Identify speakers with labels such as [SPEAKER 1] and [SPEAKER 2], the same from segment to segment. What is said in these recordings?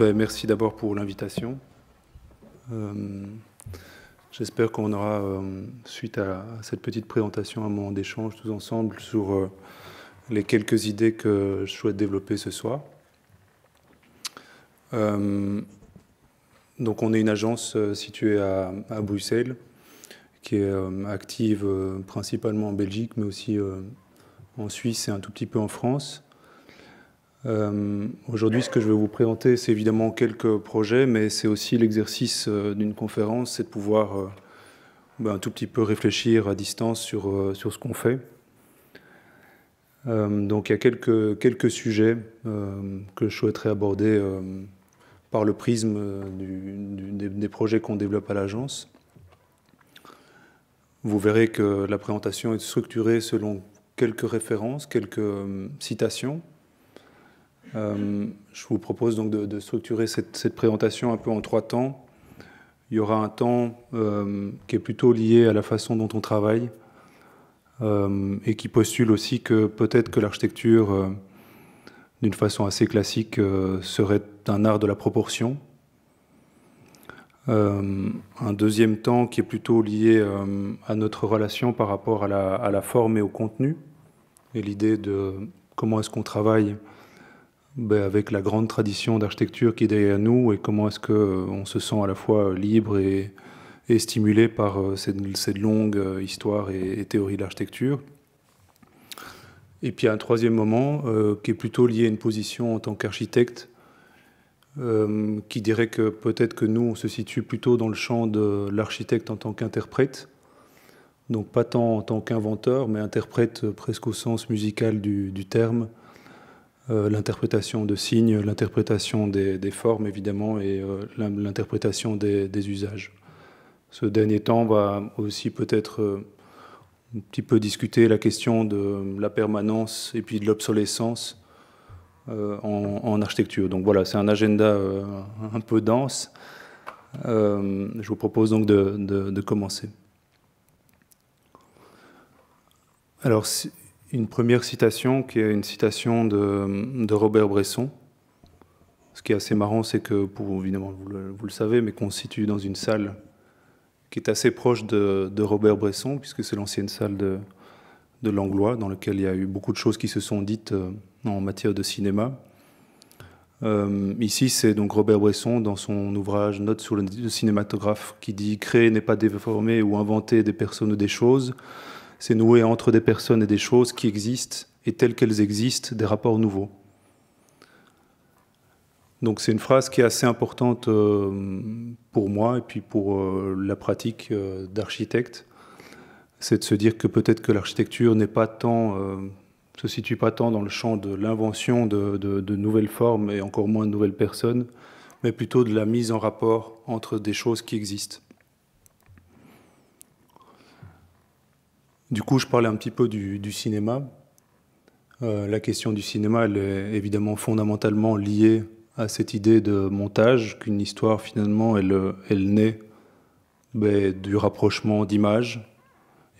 [SPEAKER 1] Ben, merci d'abord pour l'invitation. Euh, j'espère qu'on aura, euh, suite à, cette petite présentation, un moment d'échange tous ensemble sur euh, les quelques idées que je souhaite développer ce soir. donc on est une agence située à Bruxelles qui est active principalement en Belgique mais aussi en Suisse et un tout petit peu en France. Euh, aujourd'hui, ce que je vais vous présenter, c'est évidemment quelques projets, mais c'est aussi l'exercice euh, d'une conférence, c'est de pouvoir euh, ben, un tout petit peu réfléchir à distance sur, ce qu'on fait. donc il y a quelques, sujets que je souhaiterais aborder par le prisme des, projets qu'on développe à l'agence. Vous verrez que la présentation est structurée selon quelques références, quelques citations euh, je vous propose donc de, structurer cette, présentation un peu en trois temps. Il y aura un temps euh, qui est plutôt lié à la façon dont on travaille euh, et qui postule aussi que peut-être que l'architecture, d'une façon assez classique, serait un art de la proportion. un deuxième temps qui est plutôt lié à notre relation par rapport à la, forme et au contenu et l'idée de comment est-ce qu'on travaille ben, avec la grande tradition d'architecture qui est derrière nous et comment est-ce qu'on euh, se sent à la fois euh, libre et, stimulé par euh, cette, longue histoire et, théorie de l'architecture. Et puis un troisième moment qui est plutôt lié à une position en tant qu'architecte qui dirait que peut-être que nous, on se situe plutôt dans le champ de l'architecte en tant qu'interprète. Donc pas tant en tant qu'inventeur, mais interprète presque au sens musical du terme, euh, l'interprétation de signes, l'interprétation des, formes évidemment et euh, l'interprétation des, usages. Ce dernier temps va aussi peut-être euh, un petit peu discuter la question de la permanence et puis de l'obsolescence en, architecture. Donc voilà, c'est un agenda un peu dense. je vous propose donc de, commencer. Alors, une première citation qui est une citation de, Robert Bresson. Ce qui est assez marrant, c'est que, pour, évidemment, vous le, savez, mais qu'on situe dans une salle qui est assez proche de, Robert Bresson, puisque c'est l'ancienne salle de, Langlois, dans laquelle il y a eu beaucoup de choses qui se sont dites euh, en matière de cinéma. Euh, ici, c'est donc Robert Bresson, dans son ouvrage Note sur le cinématographe, qui dit Créer n'est pas déformer ou inventer des personnes ou des choses, c'est nouer entre des personnes et des choses qui existent, et telles qu'elles existent, des rapports nouveaux. Donc c'est une phrase qui est assez importante euh, pour moi et puis pour euh, la pratique euh, d'architecte, c'est de se dire que peut-être que l'architecture n'est pas tant, se situe pas tant dans le champ de l'invention de nouvelles formes et encore moins de nouvelles personnes, mais plutôt de la mise en rapport entre des choses qui existent. Du coup, je parlais un petit peu du, cinéma. Euh, la question du cinéma, elle est évidemment fondamentalement liée à cette idée de montage, qu'une histoire, finalement, elle, elle naît ben, du rapprochement d'images.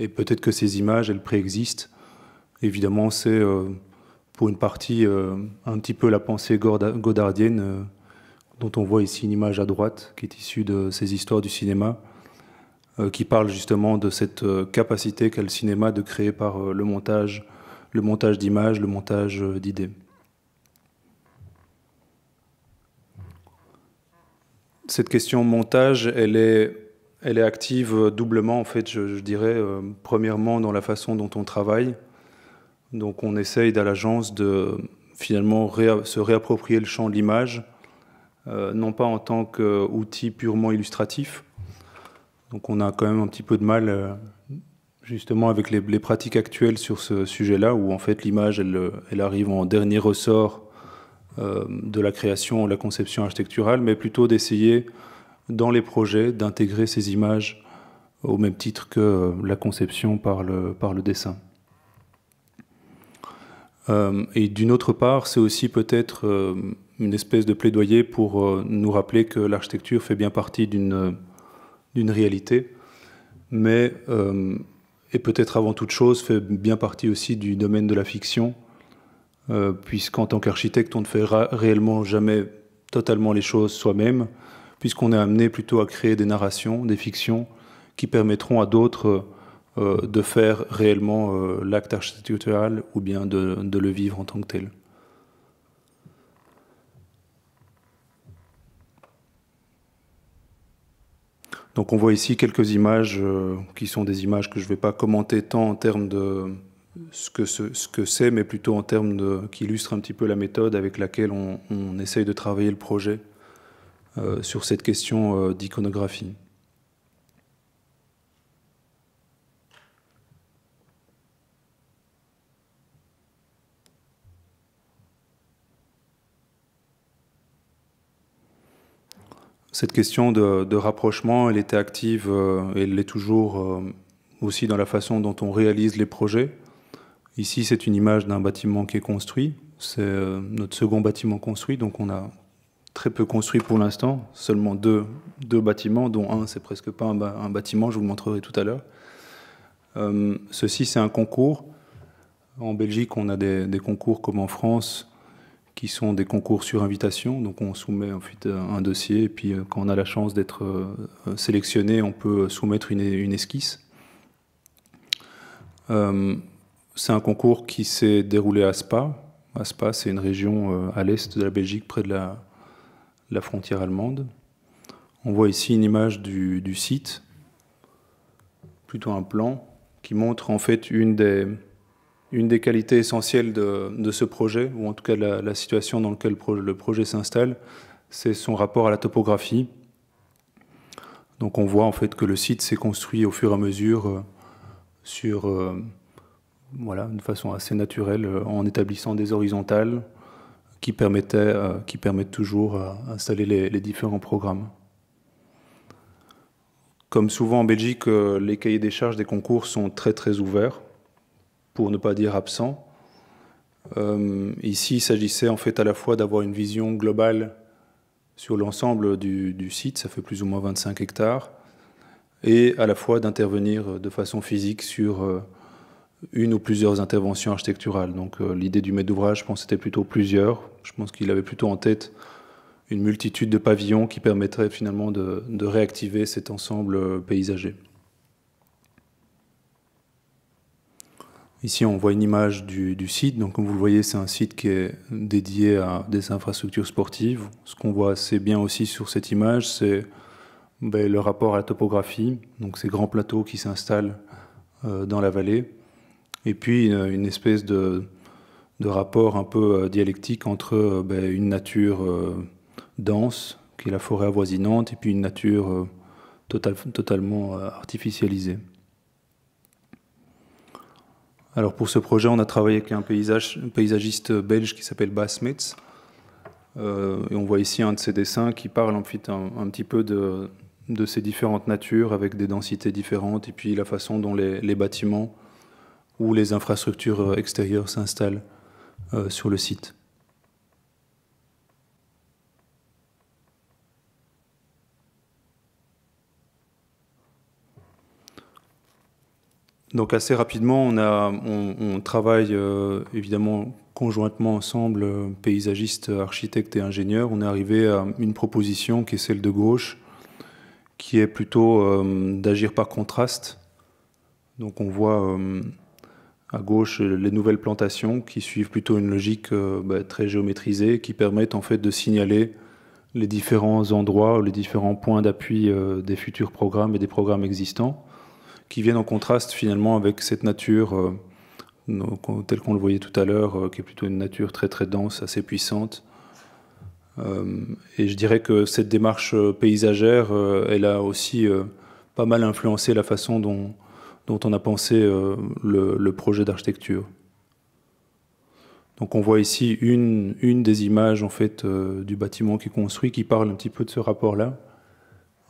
[SPEAKER 1] Et peut-être que ces images, elles préexistent. Évidemment, c'est euh, pour une partie euh, un petit peu la pensée godardienne, dont on voit ici une image à droite, qui est issue de ces histoires du cinéma. Euh, qui parle justement de cette euh, capacité qu'a le cinéma de créer par euh, le montage, le montage d'images, le montage d'idées. Cette question montage, elle est, elle est active doublement, en fait, je, dirais, premièrement dans la façon dont on travaille. Donc on essaye à l'agence de finalement se réapproprier le champ de l'image, non pas en tant qu'outil purement illustratif, donc on a quand même un petit peu de mal euh, justement avec les, pratiques actuelles sur ce sujet-là, où en fait l'image, elle, euh, arrive en dernier ressort euh, de la création, la conception architecturale, mais plutôt d'essayer dans les projets d'intégrer ces images au même titre que la conception par le, dessin. et d'une autre part, c'est aussi peut-être une espèce de plaidoyer pour nous rappeler que l'architecture fait bien partie d'une d'une réalité, mais, euh, et peut-être avant toute chose, fait bien partie aussi du domaine de la fiction, euh, puisqu'en tant qu'architecte, on ne fait réellement jamais totalement les choses soi-même, puisqu'on est amené plutôt à créer des narrations, des fictions, qui permettront à d'autres euh, de faire réellement l'acte architectural ou bien de le vivre en tant que tel. Donc on voit ici quelques images euh, qui sont des images que je ne vais pas commenter tant en termes de ce que c'est, mais plutôt en termes qui illustrent un petit peu la méthode avec laquelle on essaye de travailler le projet euh, sur cette question euh, d'iconographie. Cette question de, rapprochement, elle était active euh, et elle l'est toujours euh, aussi dans la façon dont on réalise les projets. Ici, c'est une image d'un bâtiment qui est construit. C'est euh, notre second bâtiment construit, donc on a très peu construit pour l'instant, seulement deux, bâtiments, dont un, c'est presque pas un, bâtiment, je vous le montrerai tout à l'heure. ceci, c'est un concours. En Belgique, on a des, des concours comme en France qui sont des concours sur invitation. Donc on soumet ensuite euh, un dossier et puis euh, quand on a la chance d'être euh, sélectionné, on peut soumettre une, esquisse. c'est un concours qui s'est déroulé à Spa. À Spa, c'est une région à l'est de la Belgique, près de la, frontière allemande. On voit ici une image du site, plutôt un plan, qui montre en fait une des, une des qualités essentielles de, ce projet, ou en tout cas la, la situation dans laquelle le projet s'installe, c'est son rapport à la topographie. Donc on voit en fait que le site s'est construit au fur et à mesure euh, sur, euh, voilà, de façon assez naturelle, euh, en établissant des horizontales qui, permettaient, qui permettent toujours d'installer les, les, différents programmes. Comme souvent en Belgique, les cahiers des charges des concours sont très très ouverts pour ne pas dire absent. Euh, ici, il s'agissait en fait à la fois d'avoir une vision globale sur l'ensemble du, site, ça fait plus ou moins 25 hectares, et à la fois d'intervenir de façon physique sur euh, une ou plusieurs interventions architecturales. Donc euh, l'idée du maître d'ouvrage, je pense, c'était plutôt plusieurs. Je pense qu'il avait plutôt en tête une multitude de pavillons qui permettraient finalement de réactiver cet ensemble paysager. Ici, on voit une image du, site. Donc, comme vous le voyez, c'est un site qui est dédié à des infrastructures sportives. Ce qu'on voit assez bien aussi sur cette image, c'est ben, le rapport à la topographie. Donc, ces grands plateaux qui s'installent euh, dans la vallée. Et puis, euh, une espèce de, rapport un peu euh, dialectique entre ben, une nature dense, qui est la forêt avoisinante, et puis une nature totalement artificialisée. Alors pour ce projet, on a travaillé avec un, paysagiste belge qui s'appelle Bas Smits. Euh, et on voit ici un de ses dessins qui parle en un, petit peu de, ces différentes natures avec des densités différentes et puis la façon dont les, bâtiments ou les infrastructures euh, extérieures s'installent euh, sur le site. Donc assez rapidement, on, travaille euh, évidemment conjointement ensemble, euh, paysagistes, architectes et ingénieurs. On est arrivé à une proposition qui est celle de gauche, qui est plutôt euh, d'agir par contraste. Donc on voit à gauche les nouvelles plantations qui suivent plutôt une logique bah, très géométrisée, qui permettent en fait de signaler les différents endroits, les différents points d'appui des futurs programmes et des programmes existants qui viennent en contraste finalement avec cette nature euh, telle qu'on le voyait tout à l'heure, euh, qui est plutôt une nature très très dense, assez puissante. Euh, et je dirais que cette démarche paysagère, elle a aussi pas mal influencé la façon dont, on a pensé le, projet d'architecture. Donc on voit ici une, une des images en fait du bâtiment qui est construit qui parle un petit peu de ce rapport-là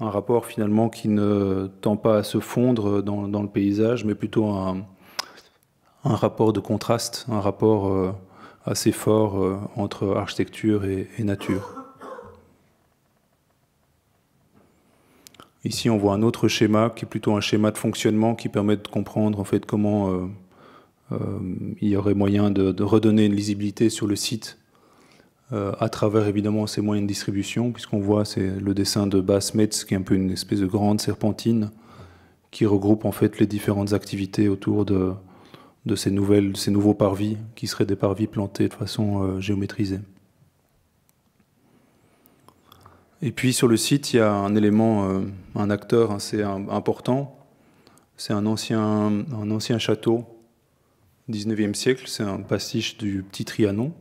[SPEAKER 1] un rapport finalement qui ne tend pas à se fondre dans, le paysage, mais plutôt un, rapport de contraste, un rapport euh, assez fort euh, entre architecture et, nature. Ici, on voit un autre schéma qui est plutôt un schéma de fonctionnement qui permet de comprendre en fait comment euh, il y aurait moyen de redonner une lisibilité sur le site euh, à travers évidemment ces moyens de distribution, puisqu'on voit c'est le dessin de Bass Metz, qui est un peu une espèce de grande serpentine qui regroupe en fait les différentes activités autour de, de ces, nouvelles, ces nouveaux parvis, qui seraient des parvis plantés de façon euh, géométrisée. Et puis sur le site, il y a un élément, euh, un acteur assez important. C'est un ancien, un ancien château, 19e siècle. C'est un pastiche du Petit Trianon,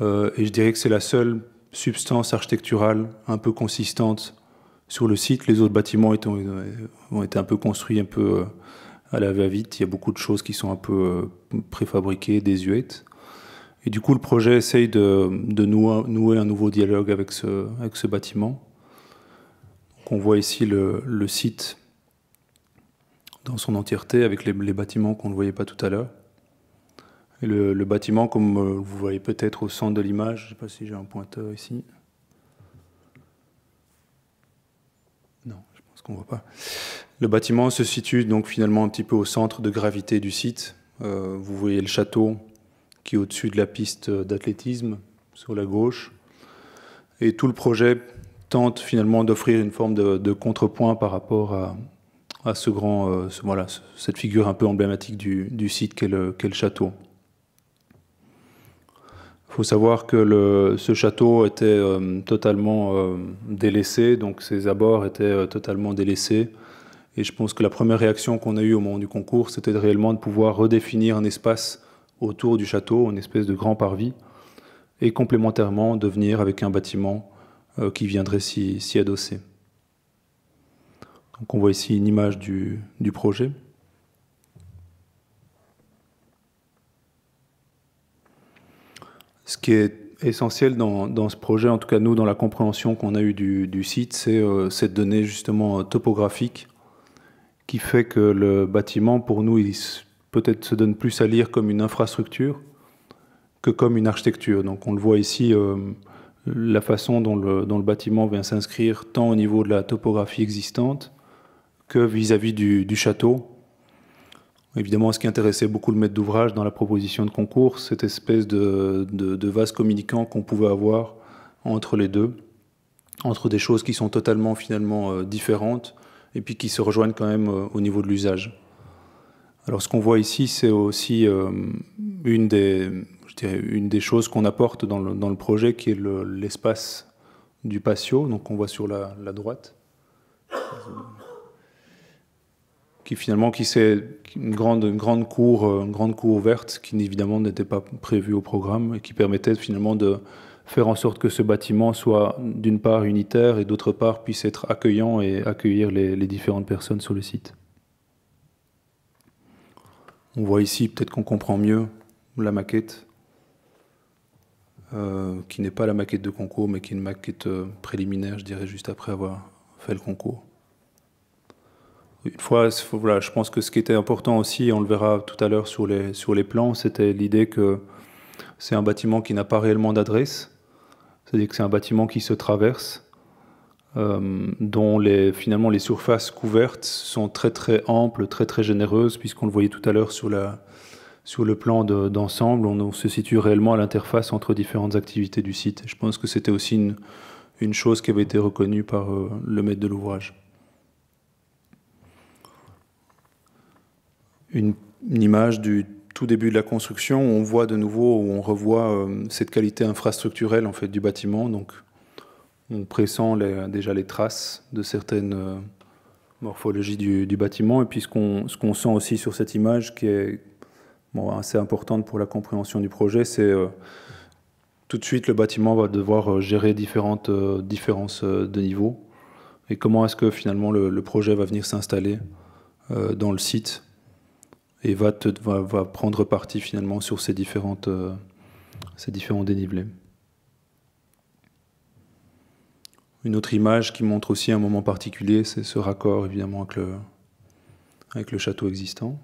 [SPEAKER 1] euh, et je dirais que c'est la seule substance architecturale un peu consistante sur le site. Les autres bâtiments euh, ont été un peu construits un peu euh, à la va-vite. Il y a beaucoup de choses qui sont un peu préfabriquées, désuètes. Et du coup, le projet essaye de, nouer, un nouveau dialogue avec ce, bâtiment. on voit ici le, site dans son entièreté avec les bâtiments qu'on ne voyait pas tout à l'heure le, bâtiment, comme euh, vous voyez peut-être au centre de l'image, je ne sais pas si j'ai un pointeur ici. Non, je pense qu'on ne voit pas. Le bâtiment se situe donc finalement un petit peu au centre de gravité du site. Euh, vous voyez le château qui est au-dessus de la piste d'athlétisme sur la gauche. Et tout le projet tente finalement d'offrir une forme de, contrepoint par rapport à, ce grand, euh, voilà, cette figure un peu emblématique du, site qu'est le château. Il faut savoir que ce château était euh, totalement euh, délaissé, donc ses abords étaient euh, totalement délaissés. Et je pense que la première réaction qu'on a eue au moment du concours, c'était réellement de pouvoir redéfinir un espace autour du château, une espèce de grand parvis, et complémentairement de venir avec un bâtiment qui viendrait s'y adosser. Donc on voit ici une image du projet. Ce qui est essentiel dans, dans, ce projet, en tout cas nous, dans la compréhension qu'on a eue du, site, c'est euh, cette donnée justement euh, topographique qui fait que le bâtiment, pour nous, il peut-être se donne plus à lire comme une infrastructure que comme une architecture. Donc on le voit ici, euh, la façon dont le, dont le bâtiment vient s'inscrire tant au niveau de la topographie existante que vis-à-vis du, château, Évidemment, ce qui intéressait beaucoup le maître d'ouvrage dans la proposition de concours, cette espèce de, vase communicant qu'on pouvait avoir entre les deux, entre des choses qui sont totalement finalement euh, différentes et puis qui se rejoignent quand même euh, au niveau de l'usage. Alors ce qu'on voit ici, c'est aussi euh, une, des, choses qu'on apporte dans le, projet qui est l'espace du patio, donc on voit sur la droite qui finalement qui c'est une grande grande cour euh, une grande cour ouverte qui évidemment n'était pas prévue au programme et qui permettait finalement de faire en sorte que ce bâtiment soit d'une part unitaire et d'autre part puisse être accueillant et accueillir les, différentes personnes sur le site. On voit ici peut-être qu'on comprend mieux la maquette, euh, qui n'est pas la maquette de concours, mais qui est une maquette euh, préliminaire, je dirais, juste après avoir fait le concours une fois, voilà, je pense que ce qui était important aussi, on le verra tout à l'heure sur les, sur les plans, c'était l'idée que c'est un bâtiment qui n'a pas réellement d'adresse, c'est-à-dire que c'est un bâtiment qui se traverse, euh, dont les, finalement les surfaces couvertes sont très très amples, très très généreuses, puisqu'on le voyait tout à l'heure sur, la, sur le plan d'ensemble, on, se situe réellement à l'interface entre différentes activités du site. Je pense que c'était aussi une, une, chose qui avait été reconnue par euh, le maître de l'ouvrage. une, image du tout début de la construction on voit de nouveau, où on revoit euh, cette qualité infrastructurelle en fait du bâtiment. Donc, on pressent déjà les traces de certaines euh, morphologies du, bâtiment. Et puis, ce qu'on sent aussi sur cette image qui est assez importante pour la compréhension du projet, c'est euh, tout de suite le bâtiment va devoir gérer différentes différences de niveau. Et comment est-ce que finalement le, projet va venir s'installer dans le site et va, te, va, prendre parti finalement sur ces, différentes, euh, ces différents dénivelés. Une autre image qui montre aussi un moment particulier, c'est ce raccord évidemment avec le, avec le château existant.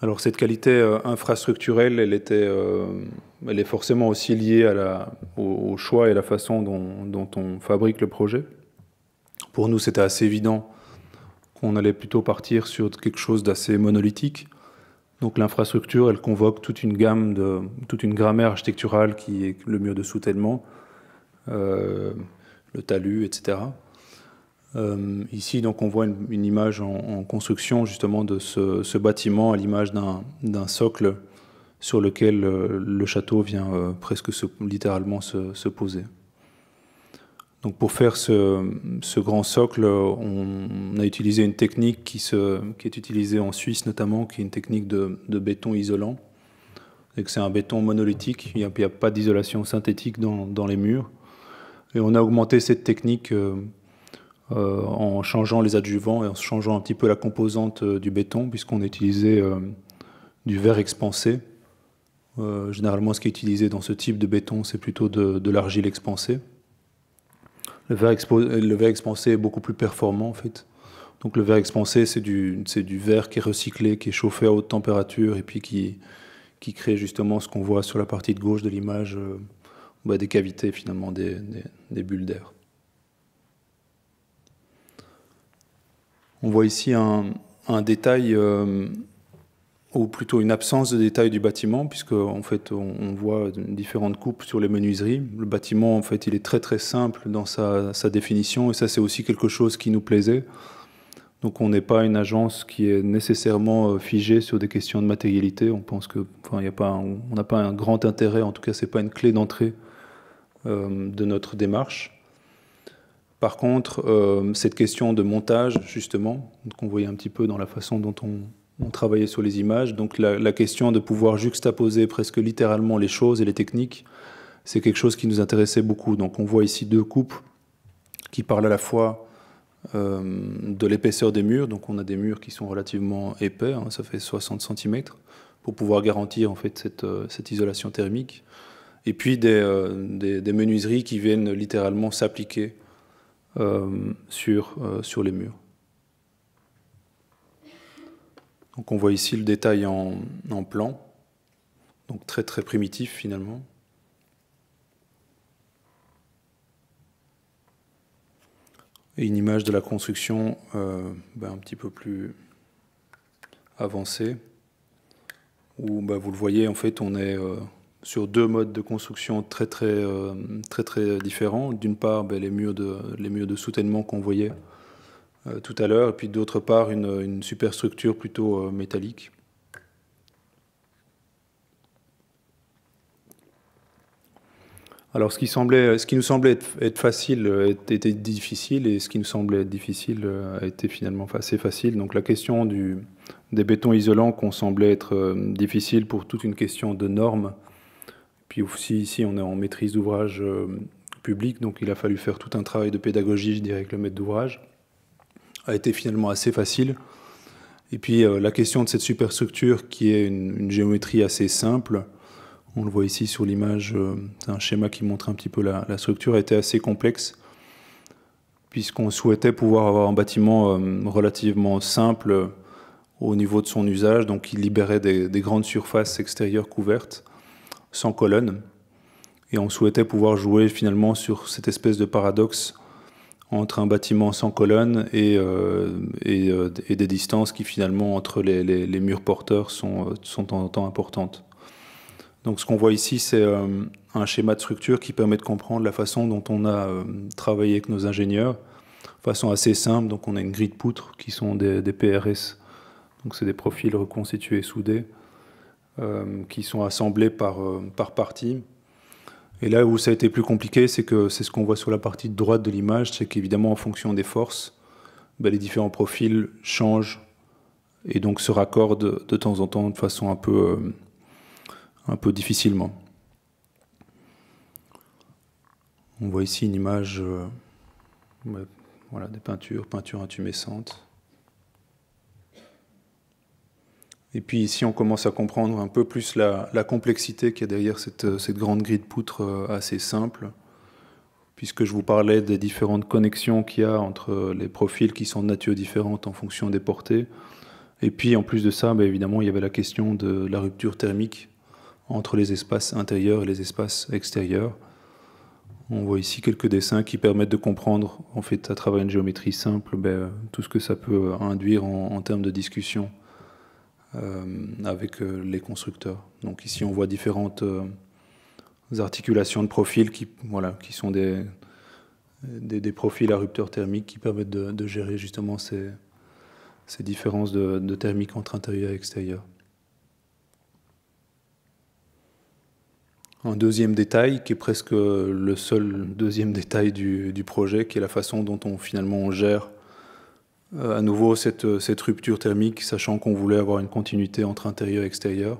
[SPEAKER 1] Alors cette qualité euh, infrastructurelle, elle, était, euh, elle est forcément aussi liée à la, au, choix et à la façon dont, dont on fabrique le projet. Pour nous, c'était assez évident qu'on allait plutôt partir sur quelque chose d'assez monolithique. Donc l'infrastructure, elle convoque toute une gamme de toute une grammaire architecturale qui est le mur de soutènement, euh, le talus, etc. Euh, ici, donc, on voit une, image en, construction justement de ce, bâtiment à l'image d'un socle sur lequel euh, le, château vient presque littéralement se poser pour faire ce, grand socle, on a utilisé une technique qui, est utilisée en Suisse notamment, qui est une technique de, béton isolant. C'est un béton monolithique, il n'y a, pas d'isolation synthétique dans, les murs. Et on a augmenté cette technique euh, euh, en changeant les adjuvants et en changeant un petit peu la composante euh, du béton, puisqu'on a utilisé du verre expansé. généralement, ce qui est utilisé dans ce type de béton, c'est plutôt de, de l'argile expansée. Le verre, le expansé est beaucoup plus performant en fait. Donc le verre expansé, c'est du, verre qui est recyclé, qui est chauffé à haute température et puis qui, qui crée justement ce qu'on voit sur la partie de gauche de l'image, euh, bah, des cavités finalement, des, bulles d'air. On voit ici un, détail euh, ou plutôt une absence de détails du bâtiment, puisque en fait on, voit différentes coupes sur les menuiseries. Le bâtiment, en fait, il est très très simple dans sa, définition, et ça c'est aussi quelque chose qui nous plaisait. Donc on n'est pas une agence qui est nécessairement euh, figée sur des questions de matérialité. On pense que, enfin, y a pas, on n'a pas un grand intérêt. En tout cas, c'est pas une clé d'entrée euh, de notre démarche. Par contre, euh, cette question de montage, justement, qu'on voyait un petit peu dans la façon dont on, on travaillait sur les images, donc la, question de pouvoir juxtaposer presque littéralement les choses et les techniques, c'est quelque chose qui nous intéressait beaucoup. Donc on voit ici deux coupes qui parlent à la fois euh, de l'épaisseur des murs, donc on a des murs qui sont relativement épais, hein. ça fait 60 cm, pour pouvoir garantir en fait cette, euh, isolation thermique, et puis euh, des, menuiseries qui viennent littéralement s'appliquer sur les murs. Donc on voit ici le détail en, plan, donc très très primitif finalement. Et une image de la construction euh, ben, un petit peu plus avancée, où ben, vous le voyez en fait on est euh, sur deux modes de construction très très euh, très, très différents. D'une part ben, les murs de les murs de soutènement qu'on voyait euh, tout à l'heure, et puis d'autre part une, superstructure plutôt euh, métallique. Alors ce qui, semblait, ce qui nous semblait être, facile euh, était difficile et ce qui nous semblait être difficile été finalement assez facile. Donc la question du, des bétons isolants qu'on semblait être difficile pour toute une question de normes. Puis aussi ici on est en maîtrise d'ouvrage public, donc il a fallu faire tout un travail de pédagogie, je dirais, avec le maître d'ouvrage a été finalement assez facile. Et puis euh, la question de cette superstructure qui est une, géométrie assez simple, on le voit ici sur l'image, euh, c'est un schéma qui montre un petit peu la, structure, a été assez complexe puisqu'on souhaitait pouvoir avoir un bâtiment euh, relativement simple au niveau de son usage, donc qui libérait des, des grandes surfaces extérieures couvertes, sans colonnes. Et on souhaitait pouvoir jouer finalement sur cette espèce de paradoxe entre un bâtiment sans colonne et, euh, euh, et, des distances qui finalement entre les, murs porteurs sont, euh, sont en temps importantes. Donc ce qu'on voit ici, c'est un schéma de structure qui permet de comprendre la façon dont on a travaillé avec nos ingénieurs, façon assez simple. Donc on a une grille de poutres qui sont des, des PRS, donc c'est des profils reconstitués soudés, qui sont assemblés par, par partie. Et là où ça a été plus compliqué, c'est que c'est ce qu'on voit sur la partie droite de l'image, c'est qu'évidemment en fonction des forces, bah, les différents profils changent et donc se raccordent de temps en temps de façon un peu, euh, un peu difficilement. On voit ici une image euh, voilà, des peintures, peintures intumescentes. Et puis ici, on commence à comprendre un peu plus la, complexité qu'il y a derrière euh, cette, grande grille de poutre euh, assez simple, puisque je vous parlais des différentes connexions qu'il y a entre euh, les profils qui sont de nature différente en fonction des portées. Et puis en plus de ça, bah, évidemment, il y avait la question de la rupture thermique entre les espaces intérieurs et les espaces extérieurs. On voit ici quelques dessins qui permettent de comprendre, en fait, à travers une géométrie simple, bah, tout ce que ça peut induire en, en termes de discussion euh, avec euh, les constructeurs. Donc ici, on voit différentes euh, articulations de profils qui, voilà, qui sont des, des, profils à rupteur thermique qui permettent de, gérer justement ces, ces différences de, de, thermique entre intérieur et extérieur. Un deuxième détail qui est presque le seul deuxième détail du, du projet, qui est la façon dont on finalement on gère euh, à nouveau cette, euh, cette, rupture thermique, sachant qu'on voulait avoir une continuité entre intérieur et extérieur.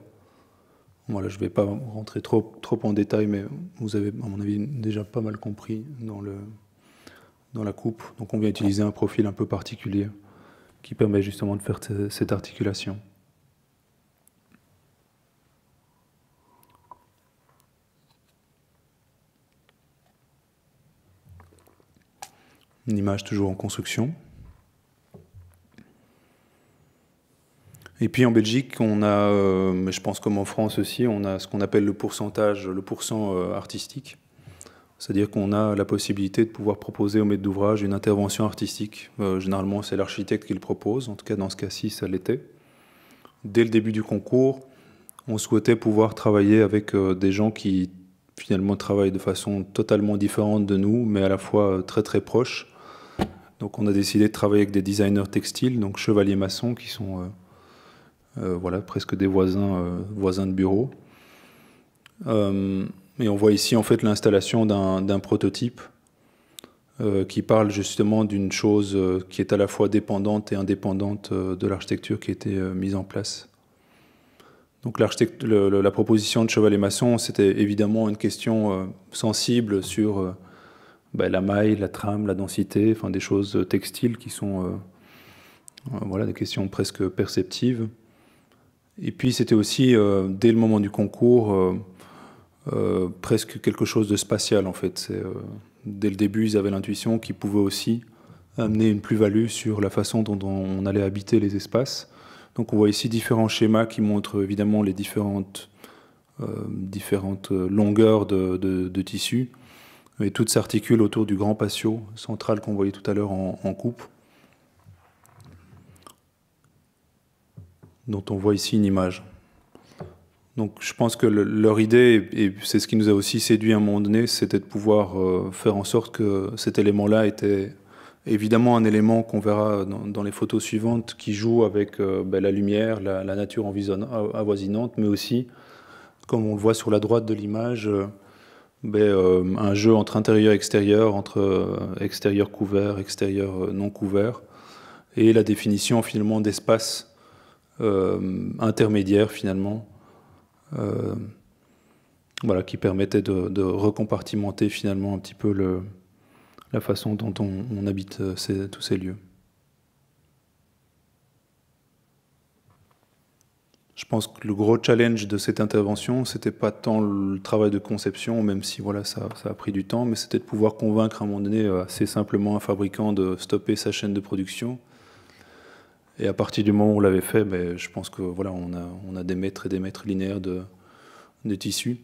[SPEAKER 1] Voilà, je ne vais pas rentrer trop, trop en détail, mais vous avez, à mon avis, déjà pas mal compris dans, le, dans la coupe. Donc on vient utiliser un profil un peu particulier qui permet justement de faire cette articulation. Une image toujours en construction. Et puis en Belgique, on a, euh, mais je pense comme en France aussi, on a ce qu'on appelle le pourcentage, le pourcent euh, artistique. C'est-à-dire qu'on a la possibilité de pouvoir proposer au maître d'ouvrage une intervention artistique. Euh, généralement, c'est l'architecte qui le propose, en tout cas dans ce cas-ci, ça l'était. Dès le début du concours, on souhaitait pouvoir travailler avec des gens qui finalement travaillent de façon totalement différente de nous, mais à la fois très très proches. Donc on a décidé de travailler avec des designers textiles, donc chevaliers maçons, qui sont euh, voilà, presque des voisins, euh, voisins de bureau. Euh, et on voit ici en fait l'installation d'un prototype qui parle justement d'une chose qui est à la fois dépendante et indépendante de l'architecture qui a été mise en place. Donc la proposition de Cheval et Masson, c'était évidemment une question sensible sur bah, la maille, la trame, la densité, des choses textiles qui sont voilà, des questions presque perceptives. Et puis c'était aussi, euh, dès le moment du concours, euh, euh, presque quelque chose de spatial en fait. dès le début, ils avaient l'intuition qu'ils pouvaient aussi amener une plus-value sur la façon dont on allait habiter les espaces. Donc on voit ici différents schémas qui montrent évidemment les différentes, différentes longueurs de, tissus. tissu. Et tout s'articule autour du grand patio central qu'on voyait tout à l'heure en coupe dont on voit ici une image. Donc je pense que leur idée, et c'est ce qui nous a aussi séduit à un moment donné, c'était de pouvoir euh, faire en sorte que cet élément-là était évidemment un élément qu'on verra dans, les photos suivantes qui joue avec euh, ben, la lumière, la, nature avoisinante, mais aussi, comme on le voit sur la droite de l'image, euh, ben, un jeu entre intérieur et extérieur, entre extérieur couvert, extérieur non couvert, et la définition finalement d'espace euh, intermédiaire finalement, euh, voilà, qui permettait de, recompartimenter finalement un petit peu la façon dont on, habite euh, tous ces lieux. Je pense que le gros challenge de cette intervention, c'était pas tant le travail de conception, même si voilà, ça, ça a pris du temps, mais c'était de pouvoir convaincre à un moment donné assez simplement un fabricant de stopper sa chaîne de production et à partir du moment où on l'avait fait, ben, je pense que voilà, on a, on a des mètres et des mètres linéaires de, tissus.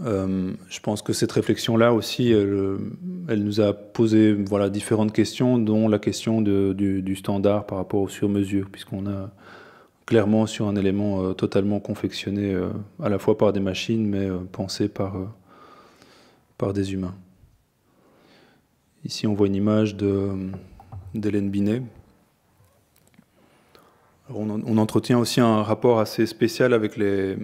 [SPEAKER 1] Euh, je pense que cette réflexion-là aussi, elle, nous a posé voilà, différentes questions, dont la question du, standard par rapport au sur-mesure, puisqu'on a clairement sur un élément euh, totalement confectionné euh, à la fois par des machines, mais pensé par, par des humains. Ici, on voit une image d'Hélène Binet, on, entretient aussi un rapport assez spécial avec les,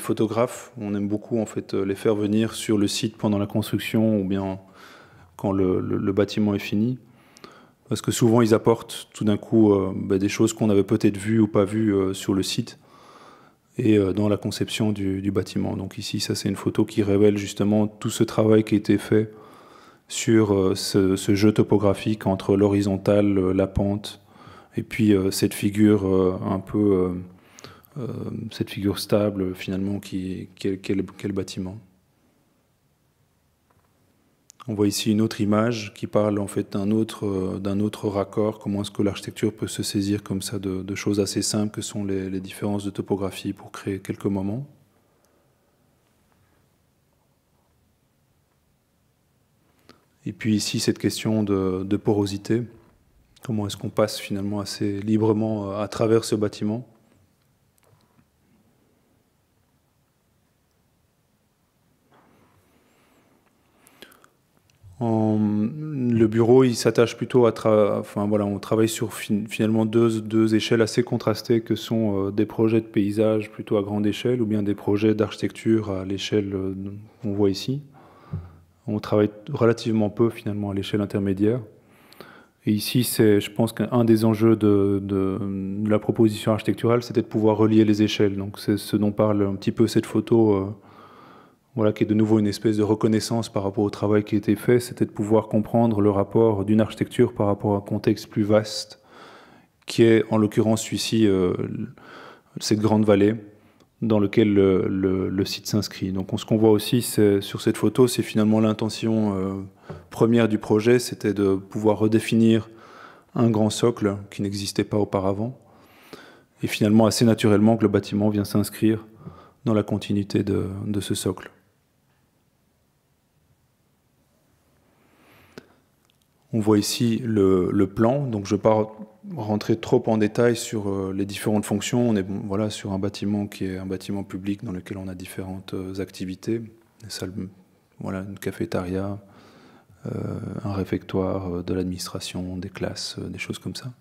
[SPEAKER 1] photographes. On aime beaucoup en fait les faire venir sur le site pendant la construction ou bien quand le, bâtiment est fini. Parce que souvent ils apportent tout d'un coup euh, bah, des choses qu'on avait peut-être vues ou pas vues euh, sur le site et euh, dans la conception du, bâtiment. Donc ici, ça c'est une photo qui révèle justement tout ce travail qui a été fait sur ce, jeu topographique entre l'horizontale, la pente, et puis euh, cette figure euh, un peu, euh, cette figure stable finalement, qui, quel, bâtiment on voit ici une autre image qui parle en fait d'un autre, raccord, comment est-ce que l'architecture peut se saisir comme ça de, choses assez simples que sont les, différences de topographie pour créer quelques moments. Et puis ici cette question de porosité. Comment est-ce qu'on passe finalement assez librement euh, à travers ce bâtiment le bureau, il s'attache plutôt à, enfin voilà, on travaille sur finalement deux, échelles assez contrastées que sont euh, des projets de paysage plutôt à grande échelle ou bien des projets d'architecture à l'échelle euh, qu'on voit ici. On travaille relativement peu finalement à l'échelle intermédiaire. Et ici, c'est, je pense qu'un des enjeux de, la proposition architecturale, c'était de pouvoir relier les échelles. Donc, c'est ce dont parle un petit peu cette photo, euh, voilà, qui est de nouveau une espèce de reconnaissance par rapport au travail qui a été fait. C'était de pouvoir comprendre le rapport d'une architecture par rapport à un contexte plus vaste, qui est en l'occurrence celui-ci, euh, cette grande vallée dans lequel le, site s'inscrit. Donc, ce qu'on voit aussi sur cette photo, c'est finalement l'intention. Euh, première du projet, c'était de pouvoir redéfinir un grand socle qui n'existait pas auparavant. Et finalement, assez naturellement, que le bâtiment vient s'inscrire dans la continuité de, ce socle. On voit ici le, plan, donc je ne vais pas rentrer trop en détail sur euh, les différentes fonctions. On est voilà, sur un bâtiment qui est un bâtiment public dans lequel on a différentes euh, activités, une cafétéria, euh, un réfectoire euh, de l'administration, des classes, euh, des choses comme ça.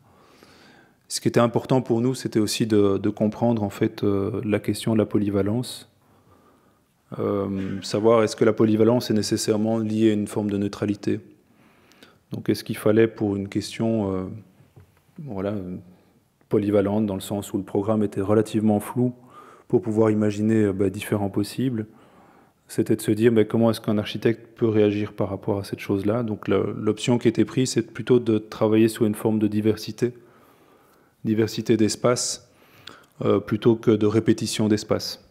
[SPEAKER 1] Ce qui était important pour nous, c'était aussi de, comprendre en fait la question de la polyvalence, savoir est-ce que la polyvalence est nécessairement liée à une forme de neutralité. Donc est-ce qu'il fallait pour une question voilà, polyvalente, dans le sens où le programme était relativement flou, pour pouvoir imaginer bah, différents possibles, c'était de se dire comment est-ce qu'un architecte peut réagir par rapport à cette chose-là. Donc l'option qui était prise, c'est plutôt de travailler sous une forme de diversité, diversité d'espace, euh, plutôt que de répétition d'espace.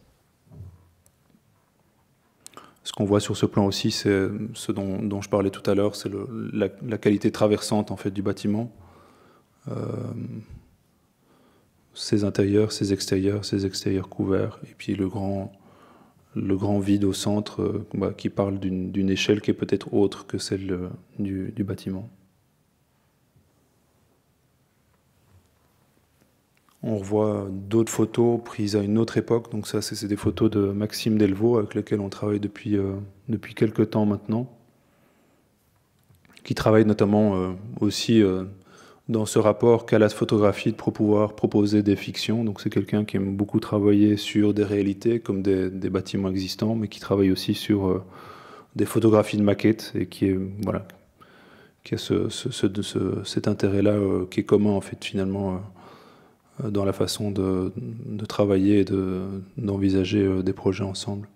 [SPEAKER 1] Ce qu'on voit sur ce plan aussi, c'est ce dont, je parlais tout à l'heure, c'est la, qualité traversante en fait du bâtiment. Euh, ses intérieurs, ses extérieurs, ses extérieurs couverts, et puis le grand, le grand vide au centre euh, bah, qui parle d'une échelle qui est peut-être autre que celle euh, du, bâtiment. On revoit d'autres photos prises à une autre époque. Donc ça, c'est des photos de Maxime Delvaux avec lesquelles on travaille depuis, euh, depuis quelques temps maintenant, qui travaille notamment aussi dans ce rapport qu'à la photographie de pouvoir proposer des fictions. Donc c'est quelqu'un qui aime beaucoup travailler sur des réalités comme des, bâtiments existants, mais qui travaille aussi sur euh, des photographies de maquettes et qui est voilà qui a ce, cet intérêt-là euh, qui est commun en fait finalement euh, dans la façon de, travailler et d'envisager des projets ensemble.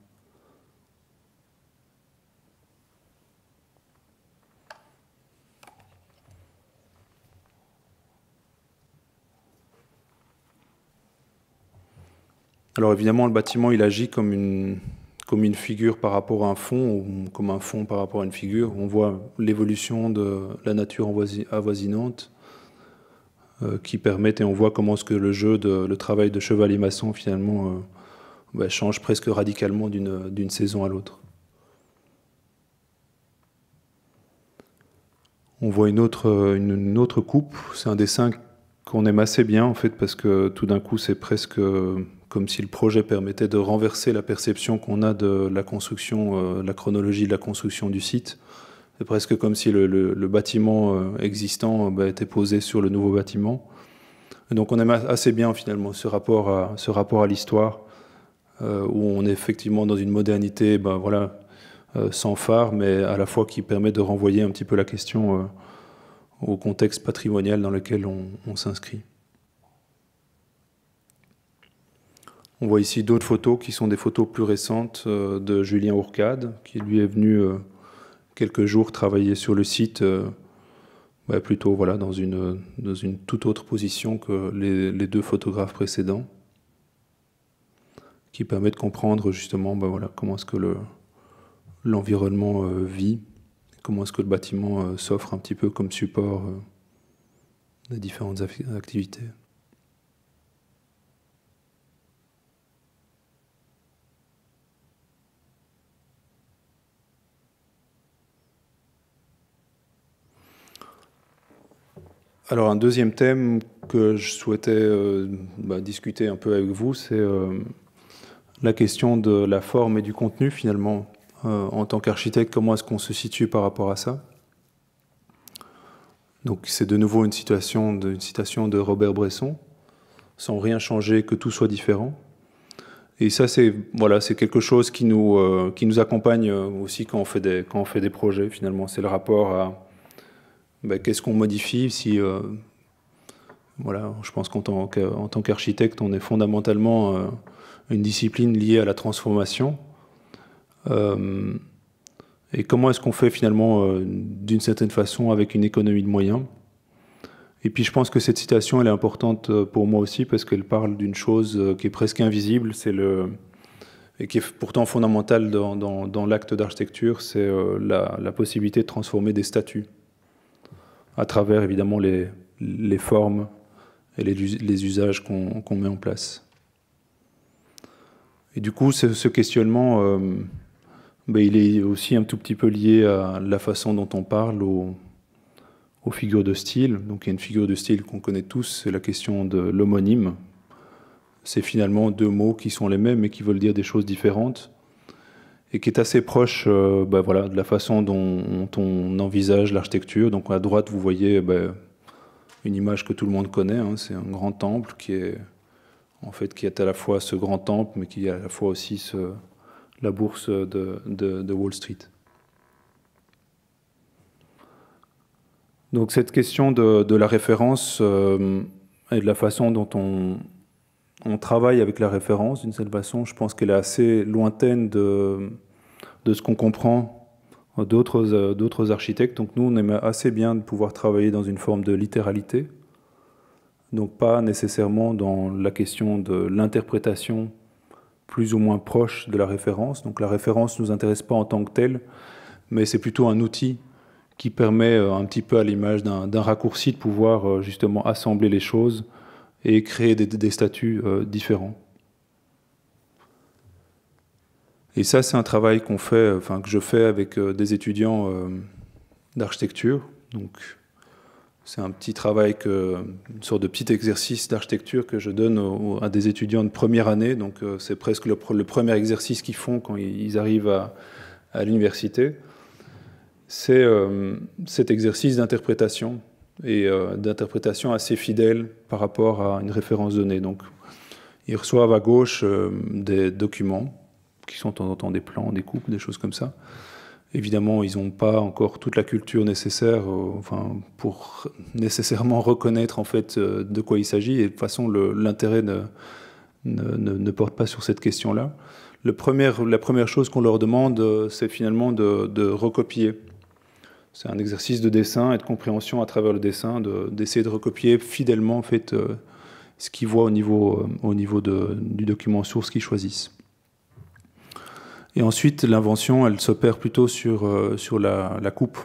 [SPEAKER 1] Alors évidemment, le bâtiment, il agit comme une, une figure par rapport à un fond ou comme un fond par rapport à une figure. On voit l'évolution de la nature avoisinante euh, qui permet, et on voit comment que le jeu, de, le travail de Chevalier maçon finalement euh, bah, change presque radicalement d'une saison à l'autre. On voit une autre, une, autre coupe, c'est un dessin qu'on aime assez bien en fait parce que tout d'un coup c'est presque comme si le projet permettait de renverser la perception qu'on a de la construction, euh, la chronologie de la construction du site. C'est presque comme si le, bâtiment euh, existant euh, bah, était posé sur le nouveau bâtiment. donc on aime assez bien finalement ce rapport à, l'histoire, où on est effectivement dans une modernité bah, voilà, sans phare, mais à la fois qui permet de renvoyer un petit peu la question au contexte patrimonial dans lequel on s'inscrit. On voit ici d'autres photos qui sont des photos plus récentes euh, de Julien Hourcade, qui lui est venu euh, quelques jours travailler sur le site, euh, bah, plutôt voilà, dans, une, une toute autre position que les, deux photographes précédents, qui permet de comprendre justement bah, voilà, comment est-ce que l'environnement vit, comment est-ce que le bâtiment s'offre un petit peu comme support des différentes activités. Alors un deuxième thème que je souhaitais euh, bah, discuter un peu avec vous, c'est euh, la question de la forme et du contenu finalement. Euh, en tant qu'architecte, comment est-ce qu'on se situe par rapport à ça Donc c'est de nouveau une, situation de, citation de Robert Bresson, sans rien changer, que tout soit différent. Et ça, c'est voilà, quelque chose qui nous, qui nous accompagne aussi quand on fait des, quand on fait des projets. Finalement, c'est le rapport à bah, qu'est-ce qu'on modifie si euh, voilà, je pense qu'en tant qu'architecte, on est fondamentalement euh, une discipline liée à la transformation. Euh, et comment est-ce qu'on fait finalement, d'une certaine façon, avec une économie de moyens Et puis je pense que cette citation, elle est importante pour moi aussi parce qu'elle parle d'une chose qui est presque invisible, c'est le et qui est pourtant fondamentale dans, l'acte d'architecture, c'est la, la possibilité de transformer des statuts à travers évidemment les, les formes et les, les usages qu'on met en place. Et du coup, ce, ce questionnement, euh, ben, il est aussi un tout petit peu lié à la façon dont on parle, aux figures de style. Donc il y a une figure de style qu'on connaît tous, c'est la question de l'homonyme. C'est finalement deux mots qui sont les mêmes mais qui veulent dire des choses différentes et qui est assez proche euh, bah, voilà, de la façon dont on envisage l'architecture. Donc à droite, vous voyez bah, une image que tout le monde connaît, hein. c'est un grand temple qui est en fait qui à la fois ce grand temple, mais qui est à la fois aussi la bourse de, Wall Street. Donc cette question de, la référence euh, et de la façon dont on, on travaille avec la référence d'une certaine façon. Je pense qu'elle est assez lointaine de, ce qu'on comprend euh, d'autres architectes. Donc nous, on aime assez bien de pouvoir travailler dans une forme de littéralité. Donc pas nécessairement dans la question de l'interprétation plus ou moins proche de la référence. Donc la référence ne nous intéresse pas en tant que telle, mais c'est plutôt un outil qui permet euh, un petit peu à l'image d'un raccourci de pouvoir euh, justement assembler les choses et créer des, statuts euh, différents. Et ça, c'est un travail qu'on fait, enfin que je fais avec euh, des étudiants euh, d'architecture. Donc, c'est un petit travail, que, une sorte de petit exercice d'architecture que je donne à des étudiants de première année. Donc, c'est presque le, premier exercice qu'ils font quand ils arrivent à, l'université. C'est cet exercice d'interprétation et euh, d'interprétation assez fidèle par rapport à une référence donnée. Donc, ils reçoivent à gauche euh, des documents qui sont de temps en temps des plans, des coupes, des choses comme ça. Évidemment, ils n'ont pas encore toute la culture nécessaire, euh, enfin, pour nécessairement reconnaître en fait de quoi il s'agit. Et de toute façon, l'intérêt ne, ne, ne, porte pas sur cette question-là. la première chose qu'on leur demande, c'est finalement de recopier c'est un exercice de dessin et de compréhension à travers le dessin, d'essayer de, recopier fidèlement fait, euh, ce qu'ils voient au niveau, euh, au niveau du document source qu'ils choisissent. Et ensuite, l'invention, elle s'opère plutôt sur, euh, sur la, coupe.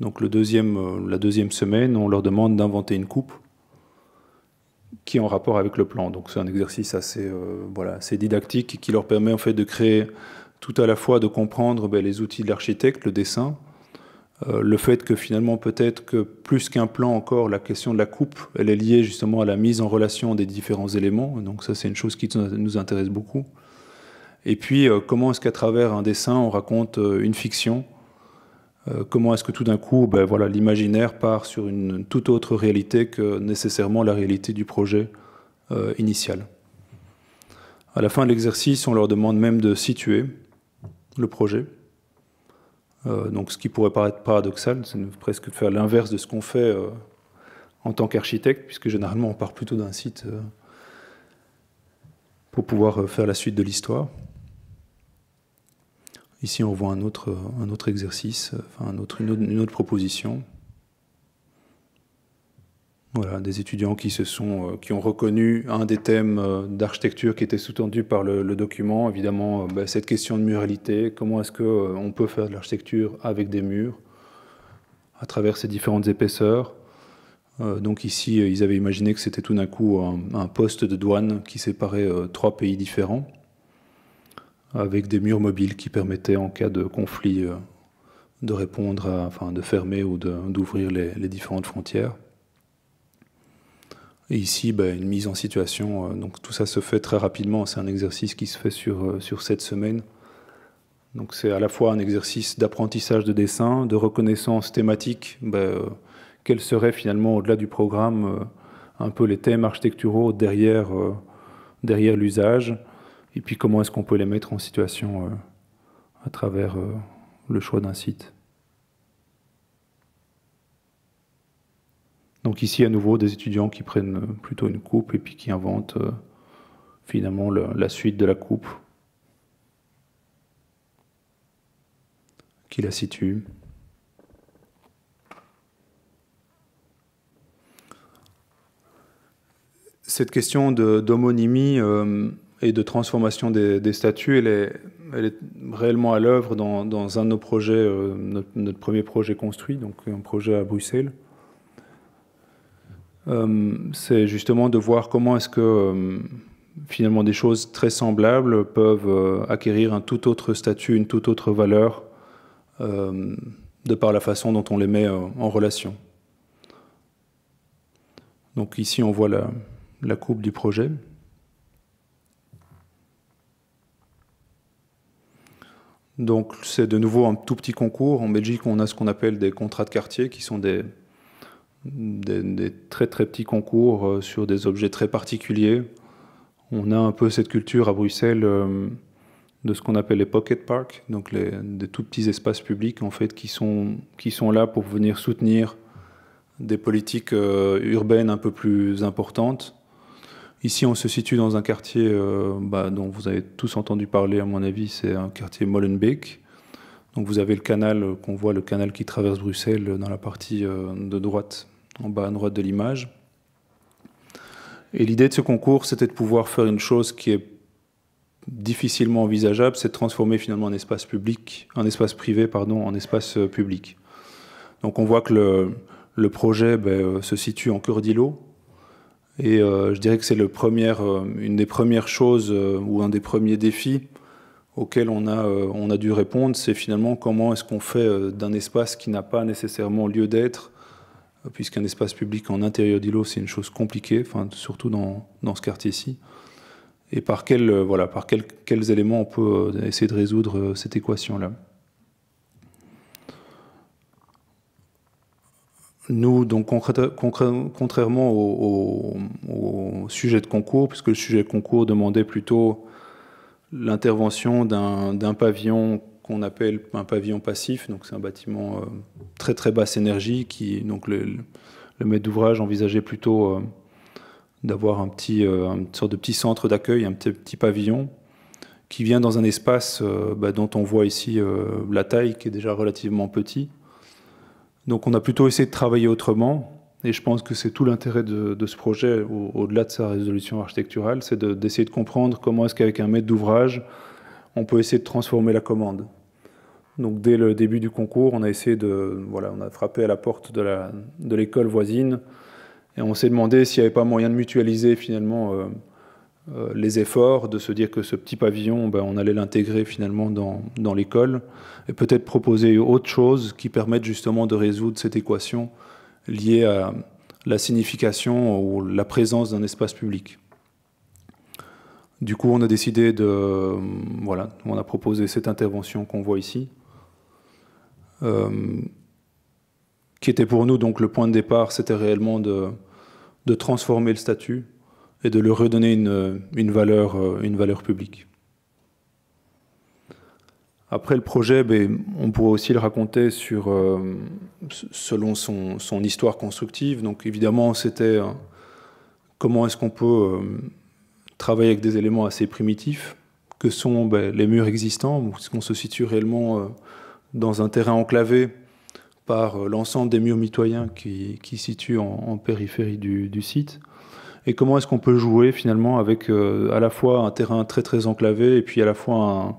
[SPEAKER 1] Donc le deuxième, la deuxième semaine, on leur demande d'inventer une coupe qui est en rapport avec le plan. Donc c'est un exercice assez, voilà, didactique qui leur permet en fait de créer tout à la fois de comprendre ben, les outils de l'architecte, le dessin, euh, le fait que finalement peut-être que plus qu'un plan encore, la question de la coupe, elle est liée justement à la mise en relation des différents éléments. Donc ça, c'est une chose qui nous intéresse beaucoup. Et puis, euh, comment est-ce qu'à travers un dessin, on raconte euh, une fiction Comment est-ce que tout d'un coup, ben voilà, l'imaginaire part sur une toute autre réalité que nécessairement la réalité du projet initial À la fin de l'exercice, on leur demande même de situer le projet. Euh, donc ce qui pourrait paraître paradoxal, c'est presque de faire l'inverse de ce qu'on fait euh, en tant qu'architecte, puisque généralement on part plutôt d'un site euh, pour pouvoir faire la suite de l'histoire. Ici on voit un autre, exercice, une autre proposition. Voilà, des étudiants qui, se sont, euh, qui ont reconnu un des thèmes euh, d'architecture qui était sous-tendu par le, document, évidemment, euh, bah, cette question de muralité, comment est-ce qu'on peut faire de l'architecture avec des murs, à travers ces différentes épaisseurs. donc ici, ils avaient imaginé que c'était tout d'un coup un, poste de douane qui séparait trois pays différents, avec des murs mobiles qui permettaient, en cas de conflit, de répondre, de fermer ou d'ouvrir les différentes frontières. Et ici, bah, une mise en situation. Euh, donc tout ça se fait très rapidement. C'est un exercice qui se fait sur, euh, sur cette semaine. Donc c'est à la fois un exercice d'apprentissage de dessin, de reconnaissance thématique. Bah, euh, quels seraient finalement, au-delà du programme, un peu les thèmes architecturaux derrière, derrière l'usage Et puis comment est-ce qu'on peut les mettre en situation à travers le choix d'un site Donc ici, à nouveau, des étudiants qui prennent euh, plutôt une coupe et puis qui inventent euh, finalement la suite de la coupe, qui la situe. Cette question d'homonymie euh, et de transformation des, des statuts, elle est, réellement à l'œuvre dans, un de nos projets, notre, premier projet construit, donc un projet à Bruxelles. Euh, c'est justement de voir comment est-ce que euh, finalement des choses très semblables peuvent euh, acquérir un tout autre statut, une toute autre valeur de par la façon dont on les met en relation. Donc ici, on voit la, coupe du projet. Donc c'est de nouveau un tout petit concours. En Belgique, on a ce qu'on appelle des contrats de quartier, qui sont des, des, très très petits concours euh, sur des objets très particuliers. On a un peu cette culture à Bruxelles euh, de ce qu'on appelle les pocket parks, donc des tout petits espaces publics en fait qui sont, qui sont là pour venir soutenir des politiques euh, urbaines un peu plus importantes. Ici, on se situe dans un quartier bah, dont vous avez tous entendu parler, à mon avis, c'est un quartier Molenbeek. Donc vous avez le canal qu'on voit, le canal qui traverse Bruxelles dans la partie de droite en bas à droite de l'image. Et l'idée de ce concours, c'était de pouvoir faire une chose qui est difficilement envisageable, c'est de transformer finalement un espace public, un espace privé, pardon, en espace euh, public. Donc on voit que le, projet ben, euh, se situe en cœur d'îlot. Et euh, je dirais que c'est une des premières choses ou un des premiers défis auxquels on a, on a dû répondre, c'est finalement comment est-ce qu'on fait d'un espace qui n'a pas nécessairement lieu d'être puisqu'un espace public en intérieur d'îlot, c'est une chose compliquée, enfin, surtout dans, ce quartier-ci. Et par, quel, euh, voilà, par quels éléments on peut euh, essayer de résoudre euh, cette équation-là Nous, donc, contrairement au, au, sujet de concours, puisque le sujet de concours demandait plutôt l'intervention d'un pavillon qu'on appelle un pavillon passif. Donc c'est un bâtiment euh, très très basse énergie qui donc le, maître d'ouvrage envisageait plutôt euh, d'avoir un petit euh, une sorte de petit centre d'accueil, un petit, petit, pavillon qui vient dans un espace bah, dont on voit ici la taille qui est déjà relativement petit. Donc on a plutôt essayé de travailler autrement. Et je pense que c'est tout l'intérêt de, ce projet, au-delà de sa résolution architecturale, c'est d'essayer de, de, comprendre comment est-ce qu'avec un maître d'ouvrage, on peut essayer de transformer la commande. Donc dès le début du concours, on a essayé de, voilà, on a frappé à la porte de l'école voisine et on s'est demandé s'il n'y avait pas moyen de mutualiser finalement euh, euh, les efforts, de se dire que ce petit pavillon, ben, on allait l'intégrer finalement dans, dans l'école et peut-être proposer autre chose qui permette justement de résoudre cette équation liée à la signification ou la présence d'un espace public. Du coup, on a décidé de. Voilà, on a proposé cette intervention qu'on voit ici. Euh, qui était pour nous donc le point de départ, c'était réellement de, de, transformer le statut et de le redonner une, une, valeur, euh, une valeur publique. Après le projet, ben, on pourrait aussi le raconter sur, euh, selon son, son, histoire constructive. Donc évidemment, c'était comment est-ce qu'on peut travailler avec des éléments assez primitifs, que sont ben, les murs existants, où est-ce qu'on se situe réellement dans un terrain enclavé par euh, l'ensemble des murs mitoyens qui, qui situent en, périphérie du, site Et comment est-ce qu'on peut jouer finalement avec euh, à la fois un terrain très très enclavé et puis à la fois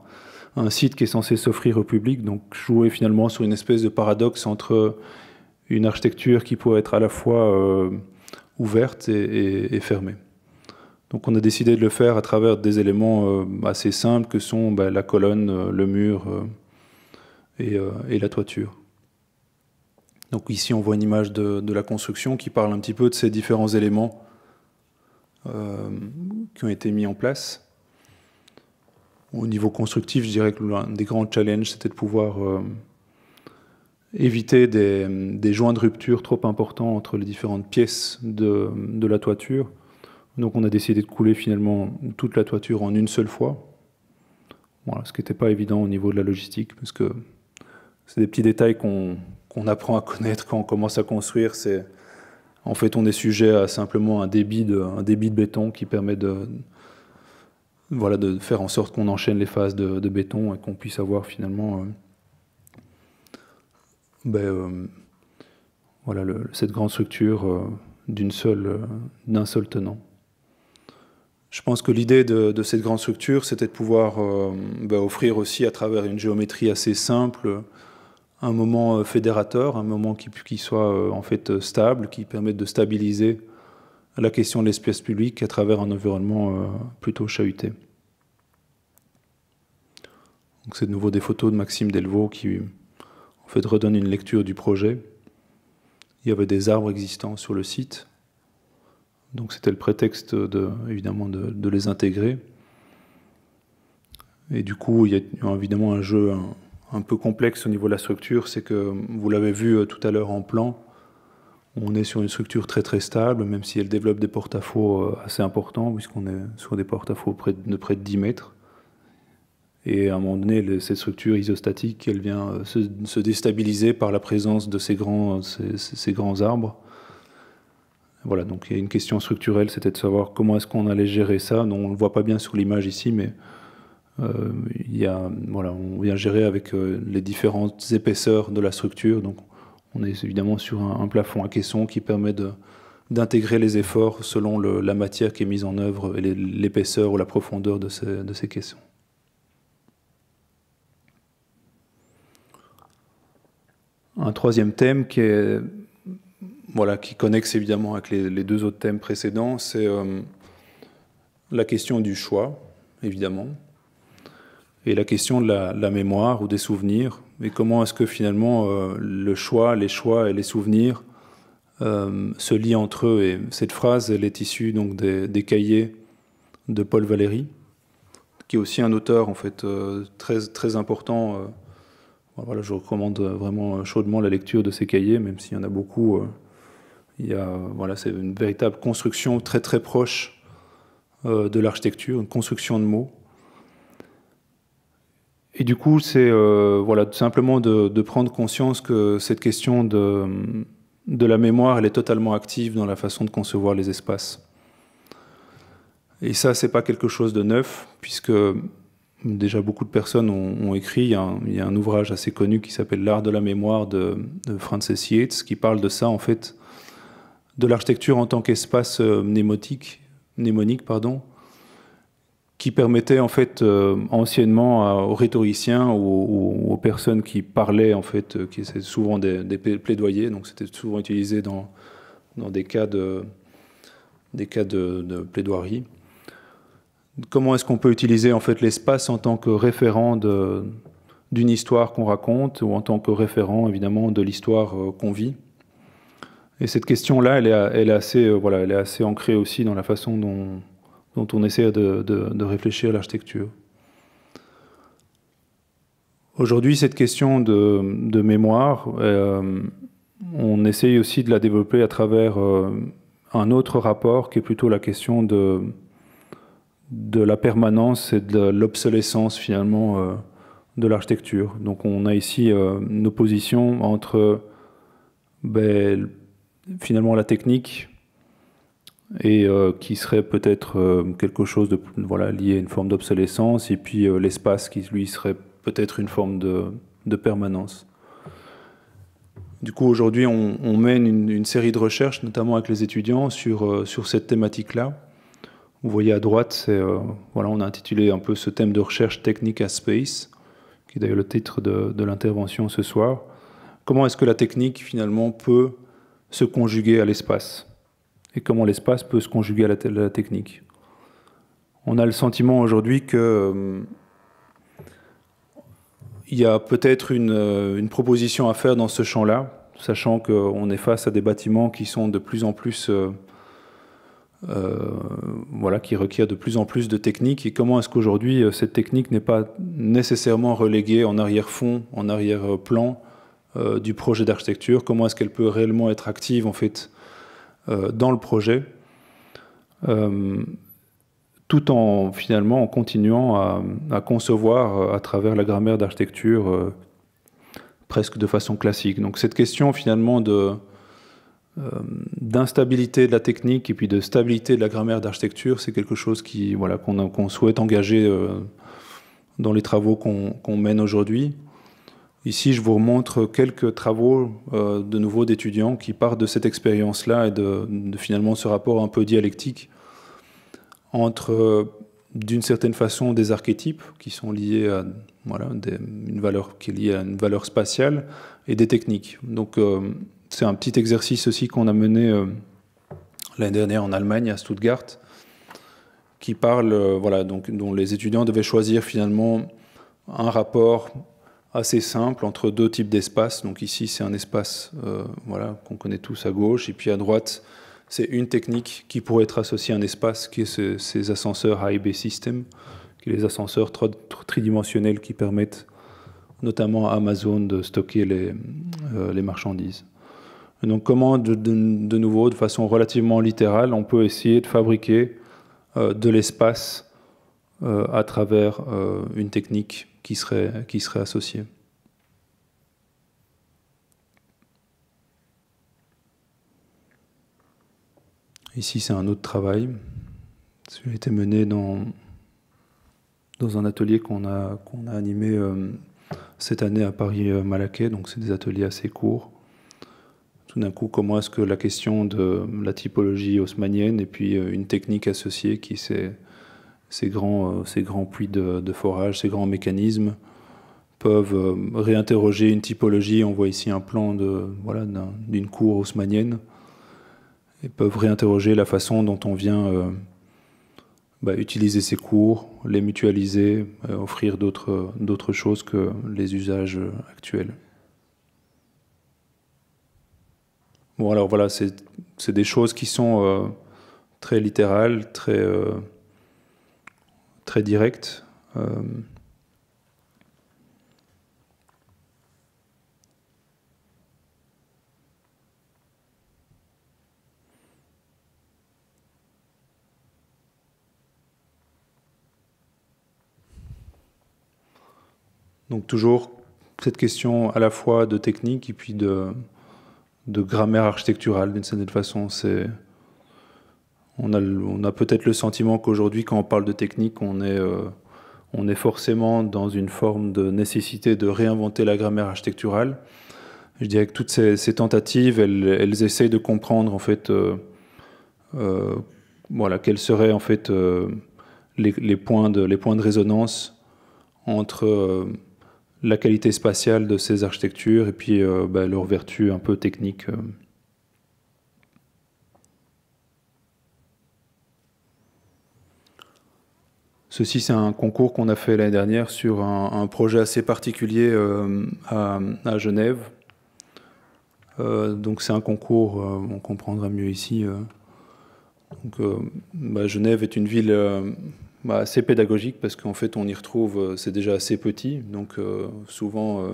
[SPEAKER 1] un, site qui est censé s'offrir au public Donc jouer finalement sur une espèce de paradoxe entre une architecture qui pourrait être à la fois euh, ouverte et, fermée. Donc on a décidé de le faire à travers des éléments assez simples que sont bah, la colonne, le mur euh, et, la toiture. Donc ici, on voit une image de, la construction qui parle un petit peu de ces différents éléments euh, qui ont été mis en place. Au niveau constructif, je dirais que l'un des grands challenges, c'était de pouvoir euh, éviter des, joints de rupture trop importants entre les différentes pièces de, de, la toiture. Donc on a décidé de couler finalement toute la toiture en une seule fois, voilà, ce qui n'était pas évident au niveau de la logistique, parce que c'est des petits détails qu'on apprend à connaître quand on commence à construire. C'est en fait, on est sujet à simplement un débit de, un débit de béton qui permet de, de faire en sorte qu'on enchaîne les phases de, béton et qu'on puisse avoir finalement euh, ben, euh, voilà, cette grande structure euh, d'un seul, tenant. Je pense que l'idée de, cette grande structure, c'était de pouvoir ben, offrir aussi à travers une géométrie assez simple un moment euh, fédérateur, un moment qui, soit euh, en fait euh, stable, qui permette de stabiliser la question de l'espace public à travers un environnement plutôt chahuté. Donc c'est de nouveau des photos de Maxime Delvaux qui en fait redonnent une lecture du projet. Il y avait des arbres existants sur le site, donc c'était le prétexte de, évidemment de, les intégrer. Et du coup, il y a évidemment un jeu, un peu complexe au niveau de la structure, c'est que vous l'avez vu euh, tout à l'heure en plan, on est sur une structure très très stable, même si elle développe des porte-à-faux euh, assez importants, puisqu'on est sur des porte-à-faux de près de 10 mètres. Et à un moment donné, cette structure isostatique, elle vient euh, se, déstabiliser par la présence de ces grands, ces, grands arbres. Voilà, donc il y a une question structurelle, c'était de savoir comment est-ce qu'on allait gérer ça. on ne le voit pas bien sur l'image ici, mais euh, il y a, voilà, on vient gérer avec euh, les différentes épaisseurs de la structure. Donc, on est évidemment sur un, plafond à caisson qui permet d'intégrer les efforts selon la matière qui est mise en œuvre et l'épaisseur ou la profondeur de ces, caissons. Un troisième thème qui, est, voilà, qui connexe évidemment avec les, deux autres thèmes précédents, c'est euh, la question du choix, évidemment et la question de la, mémoire ou des souvenirs, et comment est-ce que finalement euh, le choix, les choix et les souvenirs euh, se lient entre eux. Et cette phrase, elle est issue donc des, cahiers de Paul Valéry, qui est aussi un auteur en fait euh, très très important. voilà, je recommande vraiment chaudement la lecture de ces cahiers, même s'il y en a beaucoup. il y voilà, c'est une véritable construction très très proche de l'architecture, une construction de mots et du coup, c'est euh, voilà, tout simplement de, prendre conscience que cette question de, de, la mémoire, elle est totalement active dans la façon de concevoir les espaces. Et ça, ce n'est pas quelque chose de neuf, puisque déjà beaucoup de personnes ont, écrit. Il y, a un, ouvrage assez connu qui s'appelle L'art de la mémoire de, de, Francis Yates, qui parle de ça, en fait, de l'architecture en tant qu'espace mnémotique, euh, mnémonique, pardon, qui permettait en fait euh, anciennement aux rhétoriciens ou, aux personnes qui parlaient en fait, euh, qui c'est souvent des, plaidoyers, donc c'était souvent utilisé dans, dans des cas de, des cas de, plaidoirie. Comment est-ce qu'on peut utiliser en fait l'espace en tant que référent d'une histoire qu'on raconte ou en tant que référent évidemment de l'histoire euh, qu'on vit Et cette question-là, elle est, elle assez, voilà, elle est assez ancrée aussi dans la façon dont dont on essaie de, réfléchir à l'architecture. Aujourd'hui, cette question de, mémoire, euh, on essaye aussi de la développer à travers euh, un autre rapport qui est plutôt la question de, de la permanence et de l'obsolescence finalement euh, de l'architecture. Donc on a ici une opposition entre ben, finalement la technique et euh, qui serait peut-être euh, quelque chose de voilà lié à une forme d'obsolescence et puis euh, l'espace qui lui serait peut-être une forme de, de, permanence. Du coup aujourd'hui on, mène une, série de recherches notamment avec les étudiants sur, sur cette thématique là. Vous voyez à droite voilà on a intitulé un peu ce thème de recherche technique à space qui est d'ailleurs le titre de, de l'intervention ce soir. Comment est-ce que la technique finalement peut se conjuguer à l'espace et comment l'espace peut se conjuguer à la, technique. On a le sentiment aujourd'hui qu'il euh, y a peut-être euh, une, proposition à faire dans ce champ-là, sachant qu'on est face à des bâtiments qui sont de plus en plus. Euh, voilà, qui requièrent de plus en plus de techniques. Et comment est-ce qu'aujourd'hui, cette technique n'est pas nécessairement reléguée en arrière-fond, en arrière-plan du projet d'architecture Comment est-ce qu'elle peut réellement être active, en fait, euh, dans le projet, euh, tout en finalement en continuant à, concevoir euh, à travers la grammaire d'architecture presque de façon classique. Donc cette question finalement de d'instabilité de la technique et puis de stabilité de la grammaire d'architecture, c'est quelque chose qui voilà qu'on souhaite engager dans les travaux qu'on mène aujourd'hui. Ici, je vous montre quelques travaux euh, de nouveau d'étudiants qui partent de cette expérience-là et de, finalement ce rapport un peu dialectique entre, euh, d'une certaine façon, des archétypes qui sont liés à une valeur qui est liée à une valeur spatiale et des techniques. Donc, euh, c'est un petit exercice aussi qu'on a mené l'année dernière en Allemagne, à Stuttgart, qui parle, voilà, donc, dont les étudiants devaient choisir finalement un rapport assez simple entre deux types d'espaces. Donc ici, c'est un espace euh, voilà, qu'on connaît tous à gauche, et puis à droite, c'est une technique qui pourrait être associée à un espace, qui est ces ascenseurs Bay System, qui est les ascenseurs tridimensionnels qui permettent notamment à Amazon de stocker les, euh, les marchandises. donc comment, de, nouveau, de façon relativement littérale, on peut essayer de fabriquer euh, de l'espace à travers une technique qui serait qui serait associés. Ici, c'est un autre travail. Celui a été mené dans, dans un atelier qu'on a, qu'on a animé euh, cette année à Paris-Malaquais. Donc, c'est des ateliers assez courts. Tout d'un coup, comment est-ce que la question de la typologie haussmanienne et puis euh, une technique associée qui s'est ces grands, euh, ces grands puits de, forage, ces grands mécanismes peuvent euh, réinterroger une typologie. On voit ici un plan de, voilà, d'une cour haussmannienne, et peuvent réinterroger la façon dont on vient euh, bah, utiliser ces cours, les mutualiser, offrir d'autres choses que les usages actuels. Bon, alors voilà, c'est des choses qui sont très littérales, très très direct. Euh, donc toujours cette question à la fois de technique et puis de, de grammaire architecturale d'une certaine façon. C'est on a, peut-être le sentiment qu'aujourd'hui, quand on parle de technique, euh, on est, forcément dans une forme de nécessité de réinventer la grammaire architecturale. Je dirais que toutes ces, tentatives, elles, elles, essayent de comprendre en fait, euh, euh, voilà, quels seraient en fait les, points de, résonance entre la qualité spatiale de ces architectures et puis bah, leur vertu un peu technique. Ceci, c'est un concours qu'on a fait l'année dernière sur un, projet assez particulier euh, à, Genève. Euh, donc c'est un concours, euh, on comprendra mieux ici. Donc, bah, Genève est une ville bah, assez pédagogique parce qu'en fait on y retrouve, c'est déjà assez petit. Donc souvent,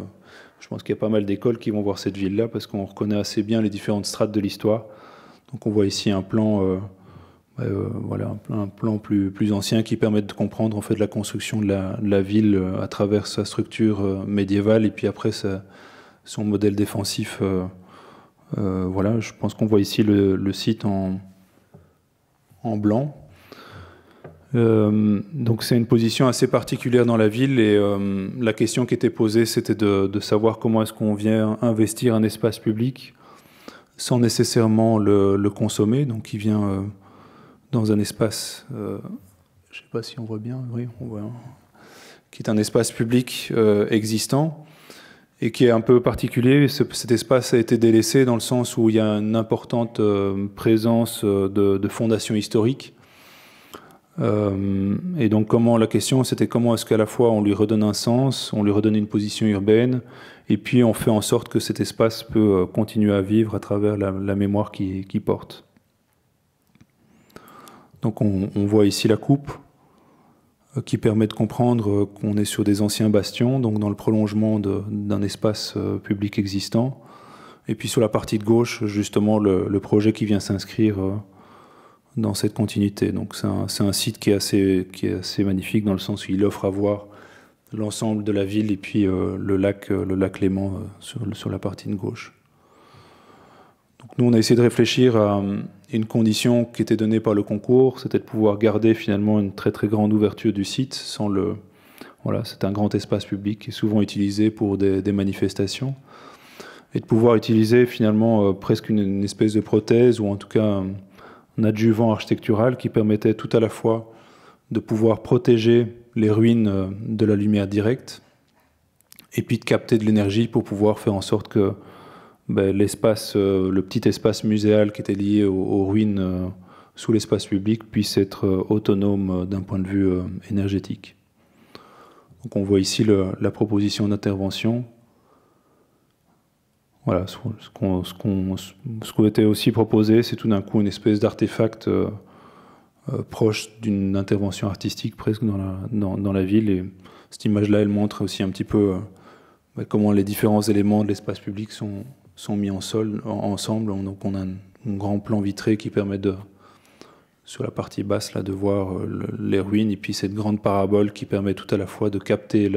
[SPEAKER 1] je pense qu'il y a pas mal d'écoles qui vont voir cette ville-là parce qu'on reconnaît assez bien les différentes strates de l'histoire. Donc on voit ici un plan euh, voilà, un, plan plus, plus ancien qui permet de comprendre en fait la construction de la, ville euh, à travers sa structure euh, médiévale et puis après son modèle défensif. voilà, je pense qu'on voit ici le, site en, en blanc. donc c'est une position assez particulière dans la ville et la question qui était posée c'était de, savoir comment est-ce qu'on vient investir un espace public sans nécessairement le, consommer, donc qui vient dans un espace, euh, je ne sais pas si on voit bien, oui, on voit, hein, qui est un espace public euh, existant et qui est un peu particulier. cet espace a été délaissé dans le sens où il y a une importante euh, présence de, fondations historiques. et donc, comment la question, c'était comment est-ce qu'à la fois on lui redonne un sens, on lui redonne une position urbaine, et puis on fait en sorte que cet espace peut continuer à vivre à travers la, mémoire qu'il qui porte. Donc on, voit ici la coupe euh, qui permet de comprendre euh, qu'on est sur des anciens bastions, donc dans le prolongement d'un espace euh, public existant. Et puis sur la partie de gauche, justement, le, projet qui vient s'inscrire dans cette continuité. Donc c'est un, site qui est, assez, qui est assez magnifique dans le sens où il offre à voir l'ensemble de la ville et puis le lac, le lac Léman sur la partie de gauche nous, on a essayé de réfléchir à euh, une condition qui était donnée par le concours, c'était de pouvoir garder finalement une très très grande ouverture du site sans le... Voilà, c'est un grand espace public qui est souvent utilisé pour des, manifestations et de pouvoir utiliser finalement euh, presque une, espèce de prothèse ou en tout cas un, adjuvant architectural qui permettait tout à la fois de pouvoir protéger les ruines euh, de la lumière directe et puis de capter de l'énergie pour pouvoir faire en sorte que bah, l'espace, euh, le petit espace muséal qui était lié aux, ruines euh, sous l'espace public puisse être euh, autonome d'un point de vue énergétique. Donc on voit ici la proposition d'intervention. Voilà, ce, ce qu'on ce, était aussi proposé, c'est tout d'un coup une espèce d'artefact proche d'une intervention artistique presque dans la, dans, la ville. Et cette image-là, elle montre aussi un petit peu bah, comment les différents éléments de l'espace public sont, sont mis en sol, ensemble. Donc on a un, grand plan vitré qui permet de, sur la partie basse, là, de voir euh, les ruines et puis cette grande parabole qui permet tout à la fois de capter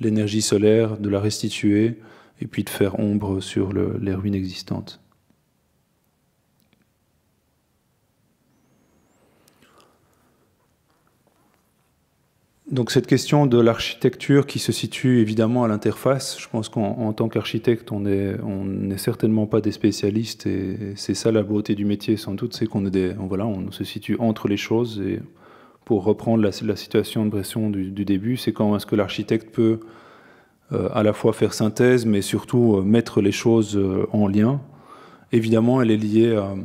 [SPEAKER 1] l'énergie solaire, de la restituer et puis de faire ombre sur les ruines existantes. Donc cette question de l'architecture qui se situe évidemment à l'interface, je pense qu'en tant qu'architecte, on n'est on est certainement pas des spécialistes et c'est ça la beauté du métier sans doute, c'est qu'on est voilà, on se situe entre les choses et pour reprendre la, situation de pression du, début, c'est quand est-ce que l'architecte peut euh, à la fois faire synthèse mais surtout euh, mettre les choses euh, en lien. Évidemment, elle est liée à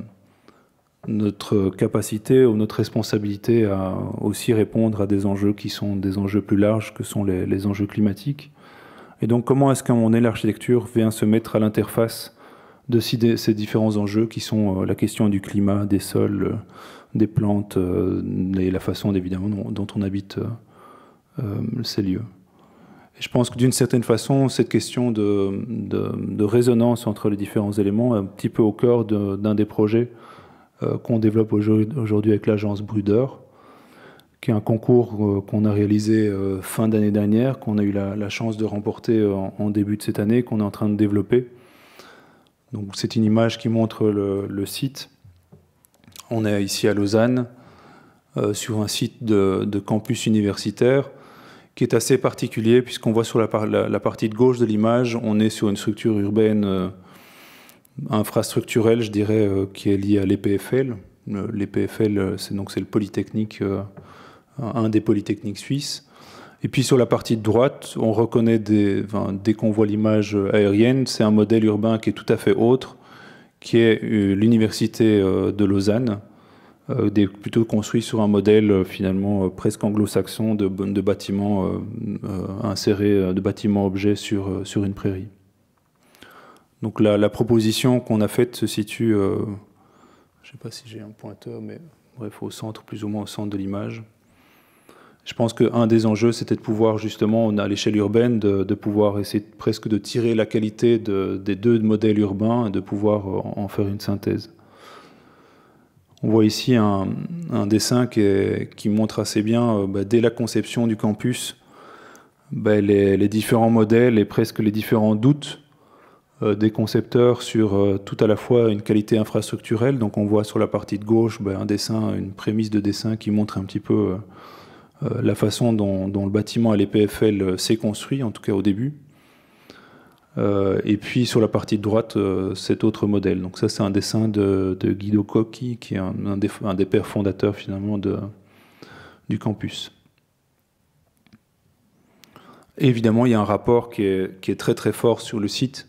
[SPEAKER 1] notre capacité ou notre responsabilité à aussi répondre à des enjeux qui sont des enjeux plus larges que sont les, enjeux climatiques. Et donc comment est-ce qu'à mon l'architecture vient se mettre à l'interface de ces différents enjeux qui sont euh, la question du climat, des sols, euh, des plantes euh, et la façon évidemment dont, on habite ces lieux. Et je pense que d'une certaine façon, cette question de, résonance entre les différents éléments est un petit peu au cœur d'un des projets euh, qu'on développe aujourd'hui avec l'agence Bruder, qui est un concours euh, qu'on a réalisé euh, fin d'année dernière, qu'on a eu la, chance de remporter en, début de cette année, qu'on est en train de développer. Donc c'est une image qui montre le, site. On est ici à Lausanne, sur un site de, campus universitaire qui est assez particulier puisqu'on voit sur la, partie de gauche de l'image, on est sur une structure urbaine infrastructurel, je dirais, euh, qui est lié à l'EPFL. Euh, L'EPFL, euh, c'est donc c'est le Polytechnique, un des Polytechniques suisses. Et puis sur la partie droite, on reconnaît dès qu'on voit l'image aérienne, c'est un modèle urbain qui est tout à fait autre, qui est l'université de Lausanne, plutôt construit sur un modèle finalement presque anglo-saxon de, bâtiments insérés, de bâtiments objets sur, sur une prairie. Donc la, proposition qu'on a faite se situe, euh, je ne sais pas si j'ai un pointeur, mais bref, au centre, plus ou moins au centre de l'image. Je pense qu'un des enjeux, c'était de pouvoir justement, à l'échelle urbaine, de, pouvoir essayer presque de tirer la qualité des deux modèles urbains et de pouvoir euh, en faire une synthèse. On voit ici un, dessin qui, montre assez bien, euh, bah, dès la conception du campus, bah, les, différents modèles et presque les différents doutes euh, des concepteurs sur euh, tout à la fois une qualité infrastructurelle. Donc on voit sur la partie de gauche ben, un dessin, une prémisse de dessin qui montre un petit peu euh, la façon dont, le bâtiment à l'EPFL s'est construit, en tout cas au début. et puis sur la partie de droite, cet autre modèle. Donc ça, c'est un dessin de, Guido Cocchi, qui est un, des, pères fondateurs finalement du campus. évidemment, il y a un rapport qui est, très très fort sur le site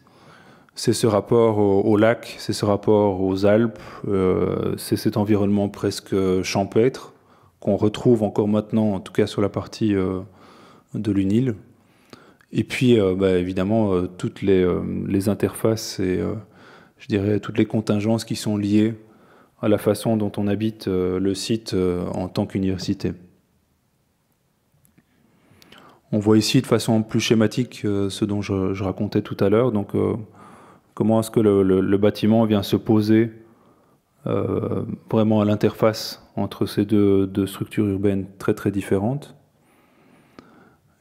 [SPEAKER 1] c'est ce rapport au, lacs, lac, c'est ce rapport aux Alpes, euh, c'est cet environnement presque champêtre qu'on retrouve encore maintenant, en tout cas sur la partie euh, de l'UNIL. Et puis, euh, bah, évidemment, toutes les, interfaces et, je dirais, toutes les contingences qui sont liées à la façon dont on habite le site en tant qu'université. On voit ici de façon plus schématique ce dont je, je racontais tout à l'heure. Donc, Comment est-ce que le, bâtiment vient se poser euh, vraiment à l'interface entre ces deux, structures urbaines très très différentes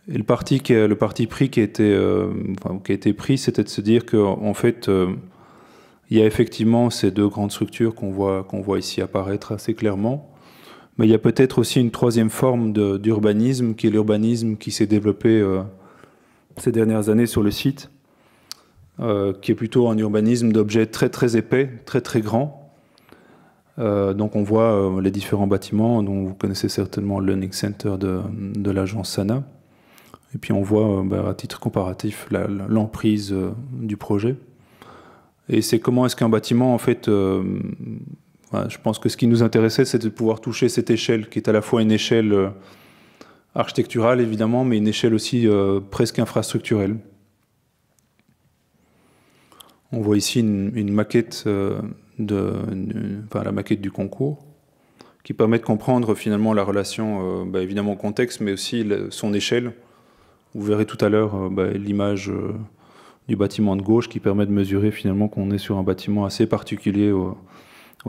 [SPEAKER 1] et le parti, le parti pris qui a été, euh, qui a été pris, c'était de se dire qu'en en fait, euh, il y a effectivement ces deux grandes structures qu'on voit, qu'on voit ici apparaître assez clairement, mais il y a peut-être aussi une troisième forme d'urbanisme, qui est l'urbanisme qui s'est développé ces dernières années sur le site, euh, qui est plutôt un urbanisme d'objets très très épais, très très grands. Euh, donc on voit euh, les différents bâtiments, dont vous connaissez certainement le Learning Center de, l'agence SANA. Et puis on voit bah, à titre comparatif l'emprise du projet. Et c'est comment est-ce qu'un bâtiment, en fait, je pense que ce qui nous intéressait, c'est de pouvoir toucher cette échelle qui est à la fois une échelle architecturale évidemment, mais une échelle aussi presque infrastructurelle. On voit ici une, maquette euh, de, la maquette du concours qui permet de comprendre finalement la relation, euh, bah, évidemment au contexte, mais aussi son échelle. Vous verrez tout à l'heure euh, bah, l'image du bâtiment de gauche qui permet de mesurer finalement qu'on est sur un bâtiment assez particulier au,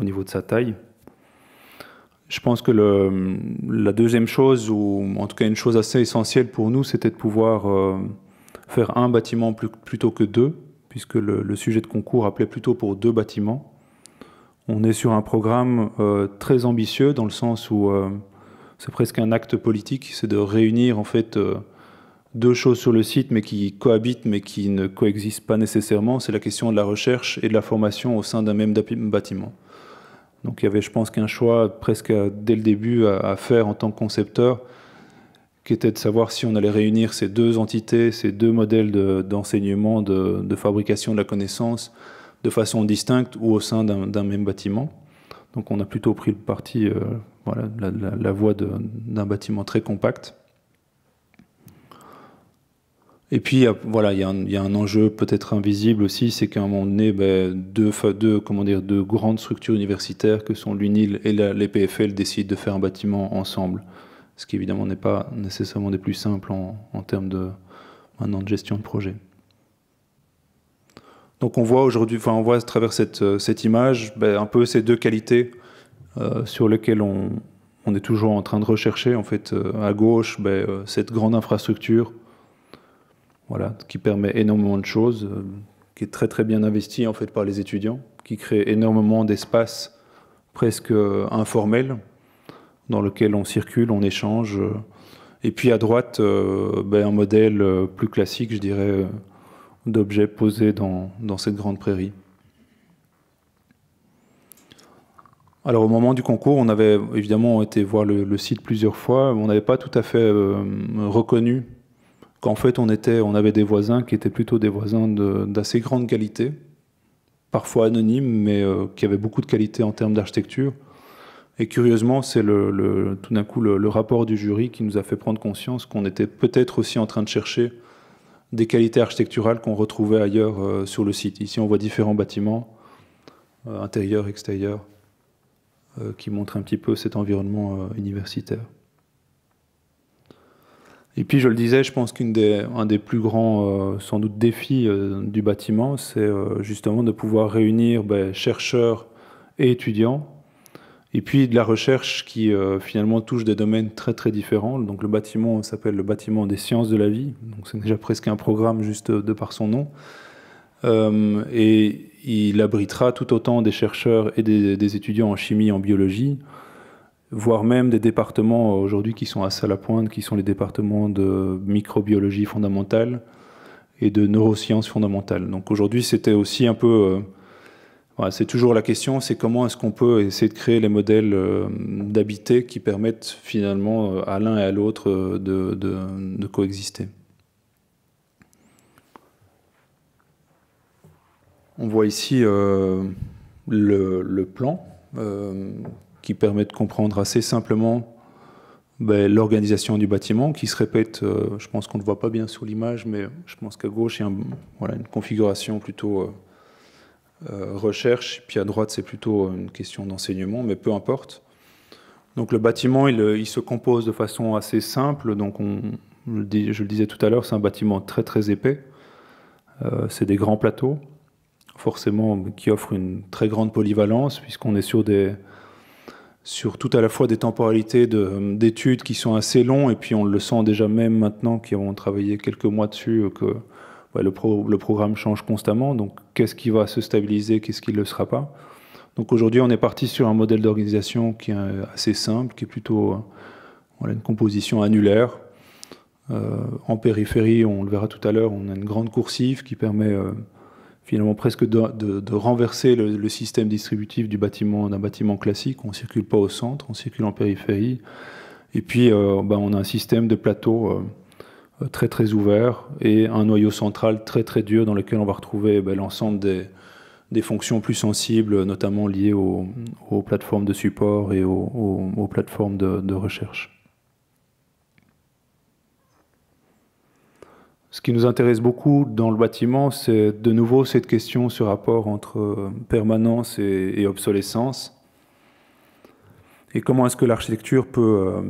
[SPEAKER 1] niveau de sa taille. Je pense que la deuxième chose, ou en tout cas une chose assez essentielle pour nous, c'était de pouvoir faire un bâtiment plutôt que deux puisque le, sujet de concours appelait plutôt pour deux bâtiments. On est sur un programme euh, très ambitieux dans le sens où euh, c'est presque un acte politique, c'est de réunir en fait euh, deux choses sur le site mais qui cohabitent mais qui ne coexistent pas nécessairement. C'est la question de la recherche et de la formation au sein d'un même bâtiment. Donc il y avait je pense qu'un choix presque dès le début à, faire en tant que concepteur qui était de savoir si on allait réunir ces deux entités, ces deux modèles d'enseignement, de, fabrication de la connaissance de façon distincte ou au sein d'un même bâtiment. Donc on a plutôt pris le parti, euh, voilà, la, voie d'un bâtiment très compact. Et puis voilà, il y, a un enjeu peut-être invisible aussi, c'est qu'à un moment donné, ben, deux, comment dire, deux grandes structures universitaires que sont l'UNIL et l'EPFL, PFL décident de faire un bâtiment ensemble ce qui évidemment n'est pas nécessairement des plus simples en, termes de, de gestion de projet. Donc on voit aujourd'hui, enfin on voit à travers cette, euh, image ben, un peu ces deux qualités euh, sur lesquelles on, est toujours en train de rechercher. En fait, euh, à gauche, ben, cette grande infrastructure voilà, qui permet énormément de choses, qui est très très bien investie en fait par les étudiants, qui crée énormément d'espaces presque informels dans lequel on circule, on échange. Euh, et puis à droite, euh, ben, un modèle euh, plus classique, je dirais, d'objets posés dans, cette grande prairie. Alors au moment du concours, on avait évidemment été voir le, site plusieurs fois, on n'avait pas tout à fait reconnu qu'en fait on, était, on avait des voisins qui étaient plutôt des voisins d'assez grande qualité, parfois anonymes, mais qui avaient beaucoup de qualité en termes d'architecture. Et curieusement, c'est le, tout d'un coup le, rapport du jury qui nous a fait prendre conscience qu'on était peut-être aussi en train de chercher des qualités architecturales qu'on retrouvait ailleurs euh, sur le site. Ici, on voit différents bâtiments, euh, intérieurs, extérieurs, euh, qui montrent un petit peu cet environnement universitaire. Et puis, je le disais, je pense qu'un des, plus grands, sans doute, défis du bâtiment, c'est justement de pouvoir réunir ben, chercheurs et étudiants et puis de la recherche qui euh, finalement touche des domaines très très différents. Donc le bâtiment s'appelle le bâtiment des sciences de la vie. Donc c'est déjà presque un programme juste euh, de par son nom. Euh, et il abritera tout autant des chercheurs et des, étudiants en chimie, en biologie, voire même des départements aujourd'hui qui sont assez à la pointe, qui sont les départements de microbiologie fondamentale et de neurosciences fondamentales. Donc aujourd'hui c'était aussi un peu c'est toujours la question, c'est comment est-ce qu'on peut essayer de créer les modèles euh, d'habiter qui permettent finalement euh, à l'un et à l'autre euh, de, coexister. On voit ici le, plan qui permet de comprendre assez simplement ben, l'organisation du bâtiment qui se répète, je pense qu'on ne le voit pas bien sur l'image, mais je pense qu'à gauche, il y a voilà, une configuration plutôt euh, recherche, puis à droite c'est plutôt une question d'enseignement, mais peu importe. Donc le bâtiment, il, euh, se compose de façon assez simple. Donc on, je le disais tout à l'heure, c'est un bâtiment très très épais. Euh, c'est des grands plateaux, forcément qui offrent une très grande polyvalence puisqu'on est sur des sur tout à la fois des temporalités d'études qui sont assez longs et puis on le sent déjà même maintenant qu'ils ont travaillé quelques mois dessus que le, programme change constamment, donc qu'est-ce qui va se stabiliser, qu'est-ce qui ne le sera pas. Donc aujourd'hui, on est parti sur un modèle d'organisation qui est euh, assez simple, qui est plutôt euh, une composition annulaire. Euh, en périphérie, on le verra tout à l'heure, on a une grande coursive qui permet finalement presque de, renverser le, système distributif du bâtiment d'un bâtiment classique. On ne circule pas au centre, on circule en périphérie. Et puis, bah, on a un système de plateaux euh, très très ouvert et un noyau central très très dur dans lequel on va retrouver ben, l'ensemble des, fonctions plus sensibles, notamment liées aux, plateformes de support et aux, plateformes de, recherche. Ce qui nous intéresse beaucoup dans le bâtiment, c'est de nouveau cette question, ce rapport entre euh, permanence et, obsolescence. Et comment est-ce que l'architecture peut... Euh,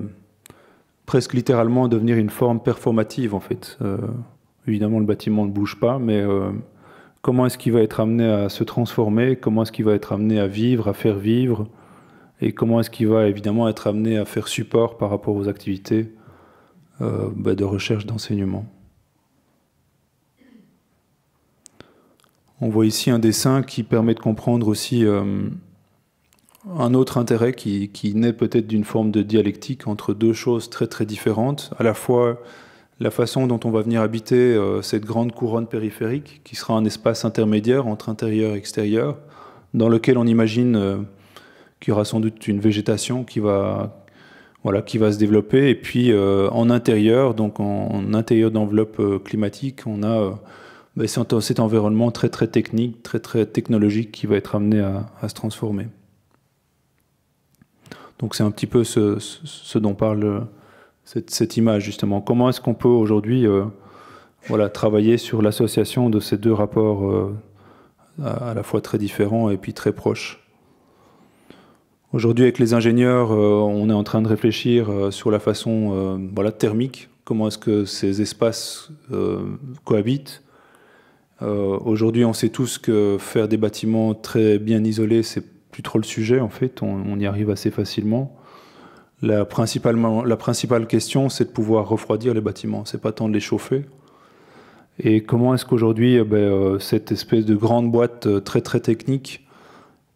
[SPEAKER 1] presque littéralement devenir une forme performative en fait. Euh, évidemment, le bâtiment ne bouge pas, mais euh, comment est-ce qu'il va être amené à se transformer Comment est-ce qu'il va être amené à vivre, à faire vivre Et comment est-ce qu'il va évidemment être amené à faire support par rapport aux activités euh, bah, de recherche d'enseignement On voit ici un dessin qui permet de comprendre aussi un autre intérêt qui, naît peut-être d'une forme de dialectique entre deux choses très très différentes, à la fois la façon dont on va venir habiter euh, cette grande couronne périphérique, qui sera un espace intermédiaire entre intérieur et extérieur, dans lequel on imagine euh, qu'il y aura sans doute une végétation qui va, voilà, qui va se développer, et puis euh, en intérieur, donc en, intérieur d'enveloppe climatique, on a cet environnement très très technique, très très technologique qui va être amené à se transformer. Donc c'est un petit peu ce, dont parle euh, cette, image justement. Comment est-ce qu'on peut aujourd'hui euh, voilà, travailler sur l'association de ces deux rapports euh, à, la fois très différents et puis très proches Aujourd'hui avec les ingénieurs, on est en train de réfléchir sur la façon voilà, thermique, comment est-ce que ces espaces cohabitent. Aujourd'hui on sait tous que faire des bâtiments très bien isolés, c'est plus trop le sujet, en fait, on, y arrive assez facilement. La principale, la principale question, c'est de pouvoir refroidir les bâtiments, c'est pas tant de les chauffer. Et comment est-ce qu'aujourd'hui, eh ben, euh, cette espèce de grande boîte euh, très très technique,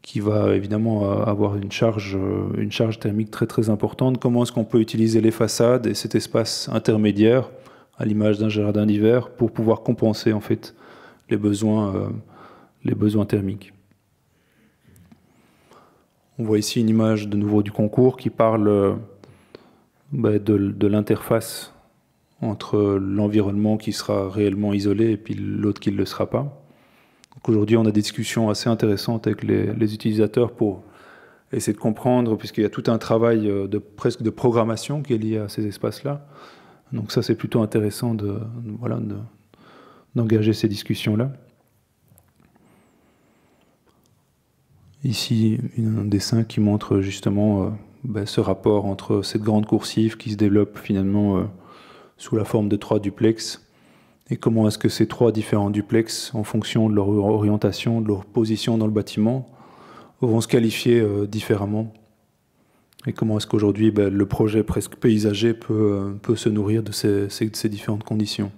[SPEAKER 1] qui va évidemment euh, avoir une charge, une charge thermique très très importante, comment est-ce qu'on peut utiliser les façades et cet espace intermédiaire, à l'image d'un jardin d'hiver, pour pouvoir compenser en fait les besoins, les besoins thermiques on voit ici une image de nouveau du concours qui parle euh, bah, de, l'interface entre l'environnement qui sera réellement isolé et puis l'autre qui ne le sera pas. Aujourd'hui, on a des discussions assez intéressantes avec les, utilisateurs pour essayer de comprendre, puisqu'il y a tout un travail euh, de, presque de programmation qui est lié à ces espaces-là. Donc ça, c'est plutôt intéressant de, voilà, d'engager ces discussions-là. Ici, un dessin qui montre justement euh, bah, ce rapport entre cette grande coursive qui se développe finalement euh, sous la forme de trois duplex et comment est-ce que ces trois différents duplex, en fonction de leur orientation, de leur position dans le bâtiment, vont se qualifier euh, différemment Et comment est-ce qu'aujourd'hui bah, le projet presque paysager peut, se nourrir de ces, ces, différentes conditions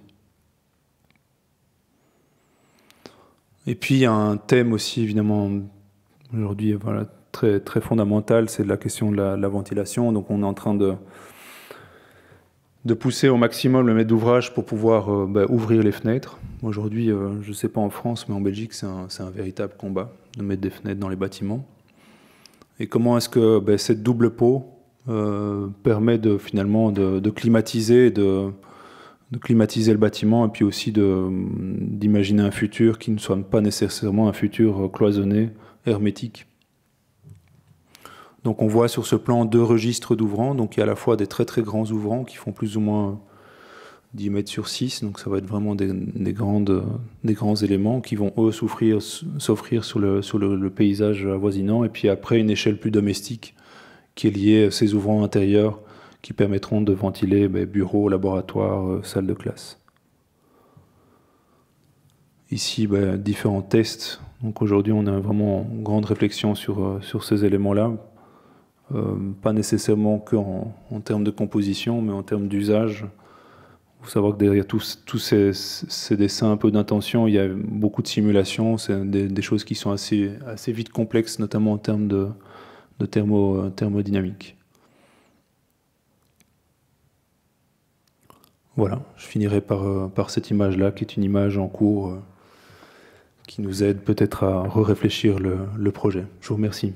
[SPEAKER 1] Et puis il y a un thème aussi évidemment aujourd'hui très, très fondamentale, c'est la question de la, ventilation. Donc on est en train de, pousser au maximum le maître d'ouvrage pour pouvoir euh, bah, ouvrir les fenêtres. Aujourd'hui, euh, je ne sais pas en France, mais en Belgique, c'est un, véritable combat de mettre des fenêtres dans les bâtiments. Et comment est-ce que bah, cette double peau euh, permet de, finalement de, climatiser, de climatiser le bâtiment et puis aussi d'imaginer un futur qui ne soit pas nécessairement un futur cloisonné hermétique. Donc on voit sur ce plan deux registres d'ouvrants, donc il y a à la fois des très très grands ouvrants qui font plus ou moins 10 mètres sur 6, donc ça va être vraiment des, grandes, des grands éléments qui vont eux s'offrir sur, le, sur le, paysage avoisinant, et puis après une échelle plus domestique qui est liée à ces ouvrants intérieurs qui permettront de ventiler ben, bureaux, laboratoires, euh, salles de classe. Ici, ben, différents tests donc aujourd'hui, on a vraiment une grande réflexion sur, euh, sur ces éléments-là. Euh, pas nécessairement qu'en en termes de composition, mais en termes d'usage. Il faut savoir que derrière tous, ces, dessins un peu d'intention, il y a beaucoup de simulations. C'est des, choses qui sont assez, assez vite complexes, notamment en termes de, thermo, euh, thermodynamique. Voilà, je finirai par, par cette image-là, qui est une image en cours qui nous aident peut-être à re-réfléchir le projet. Je vous remercie.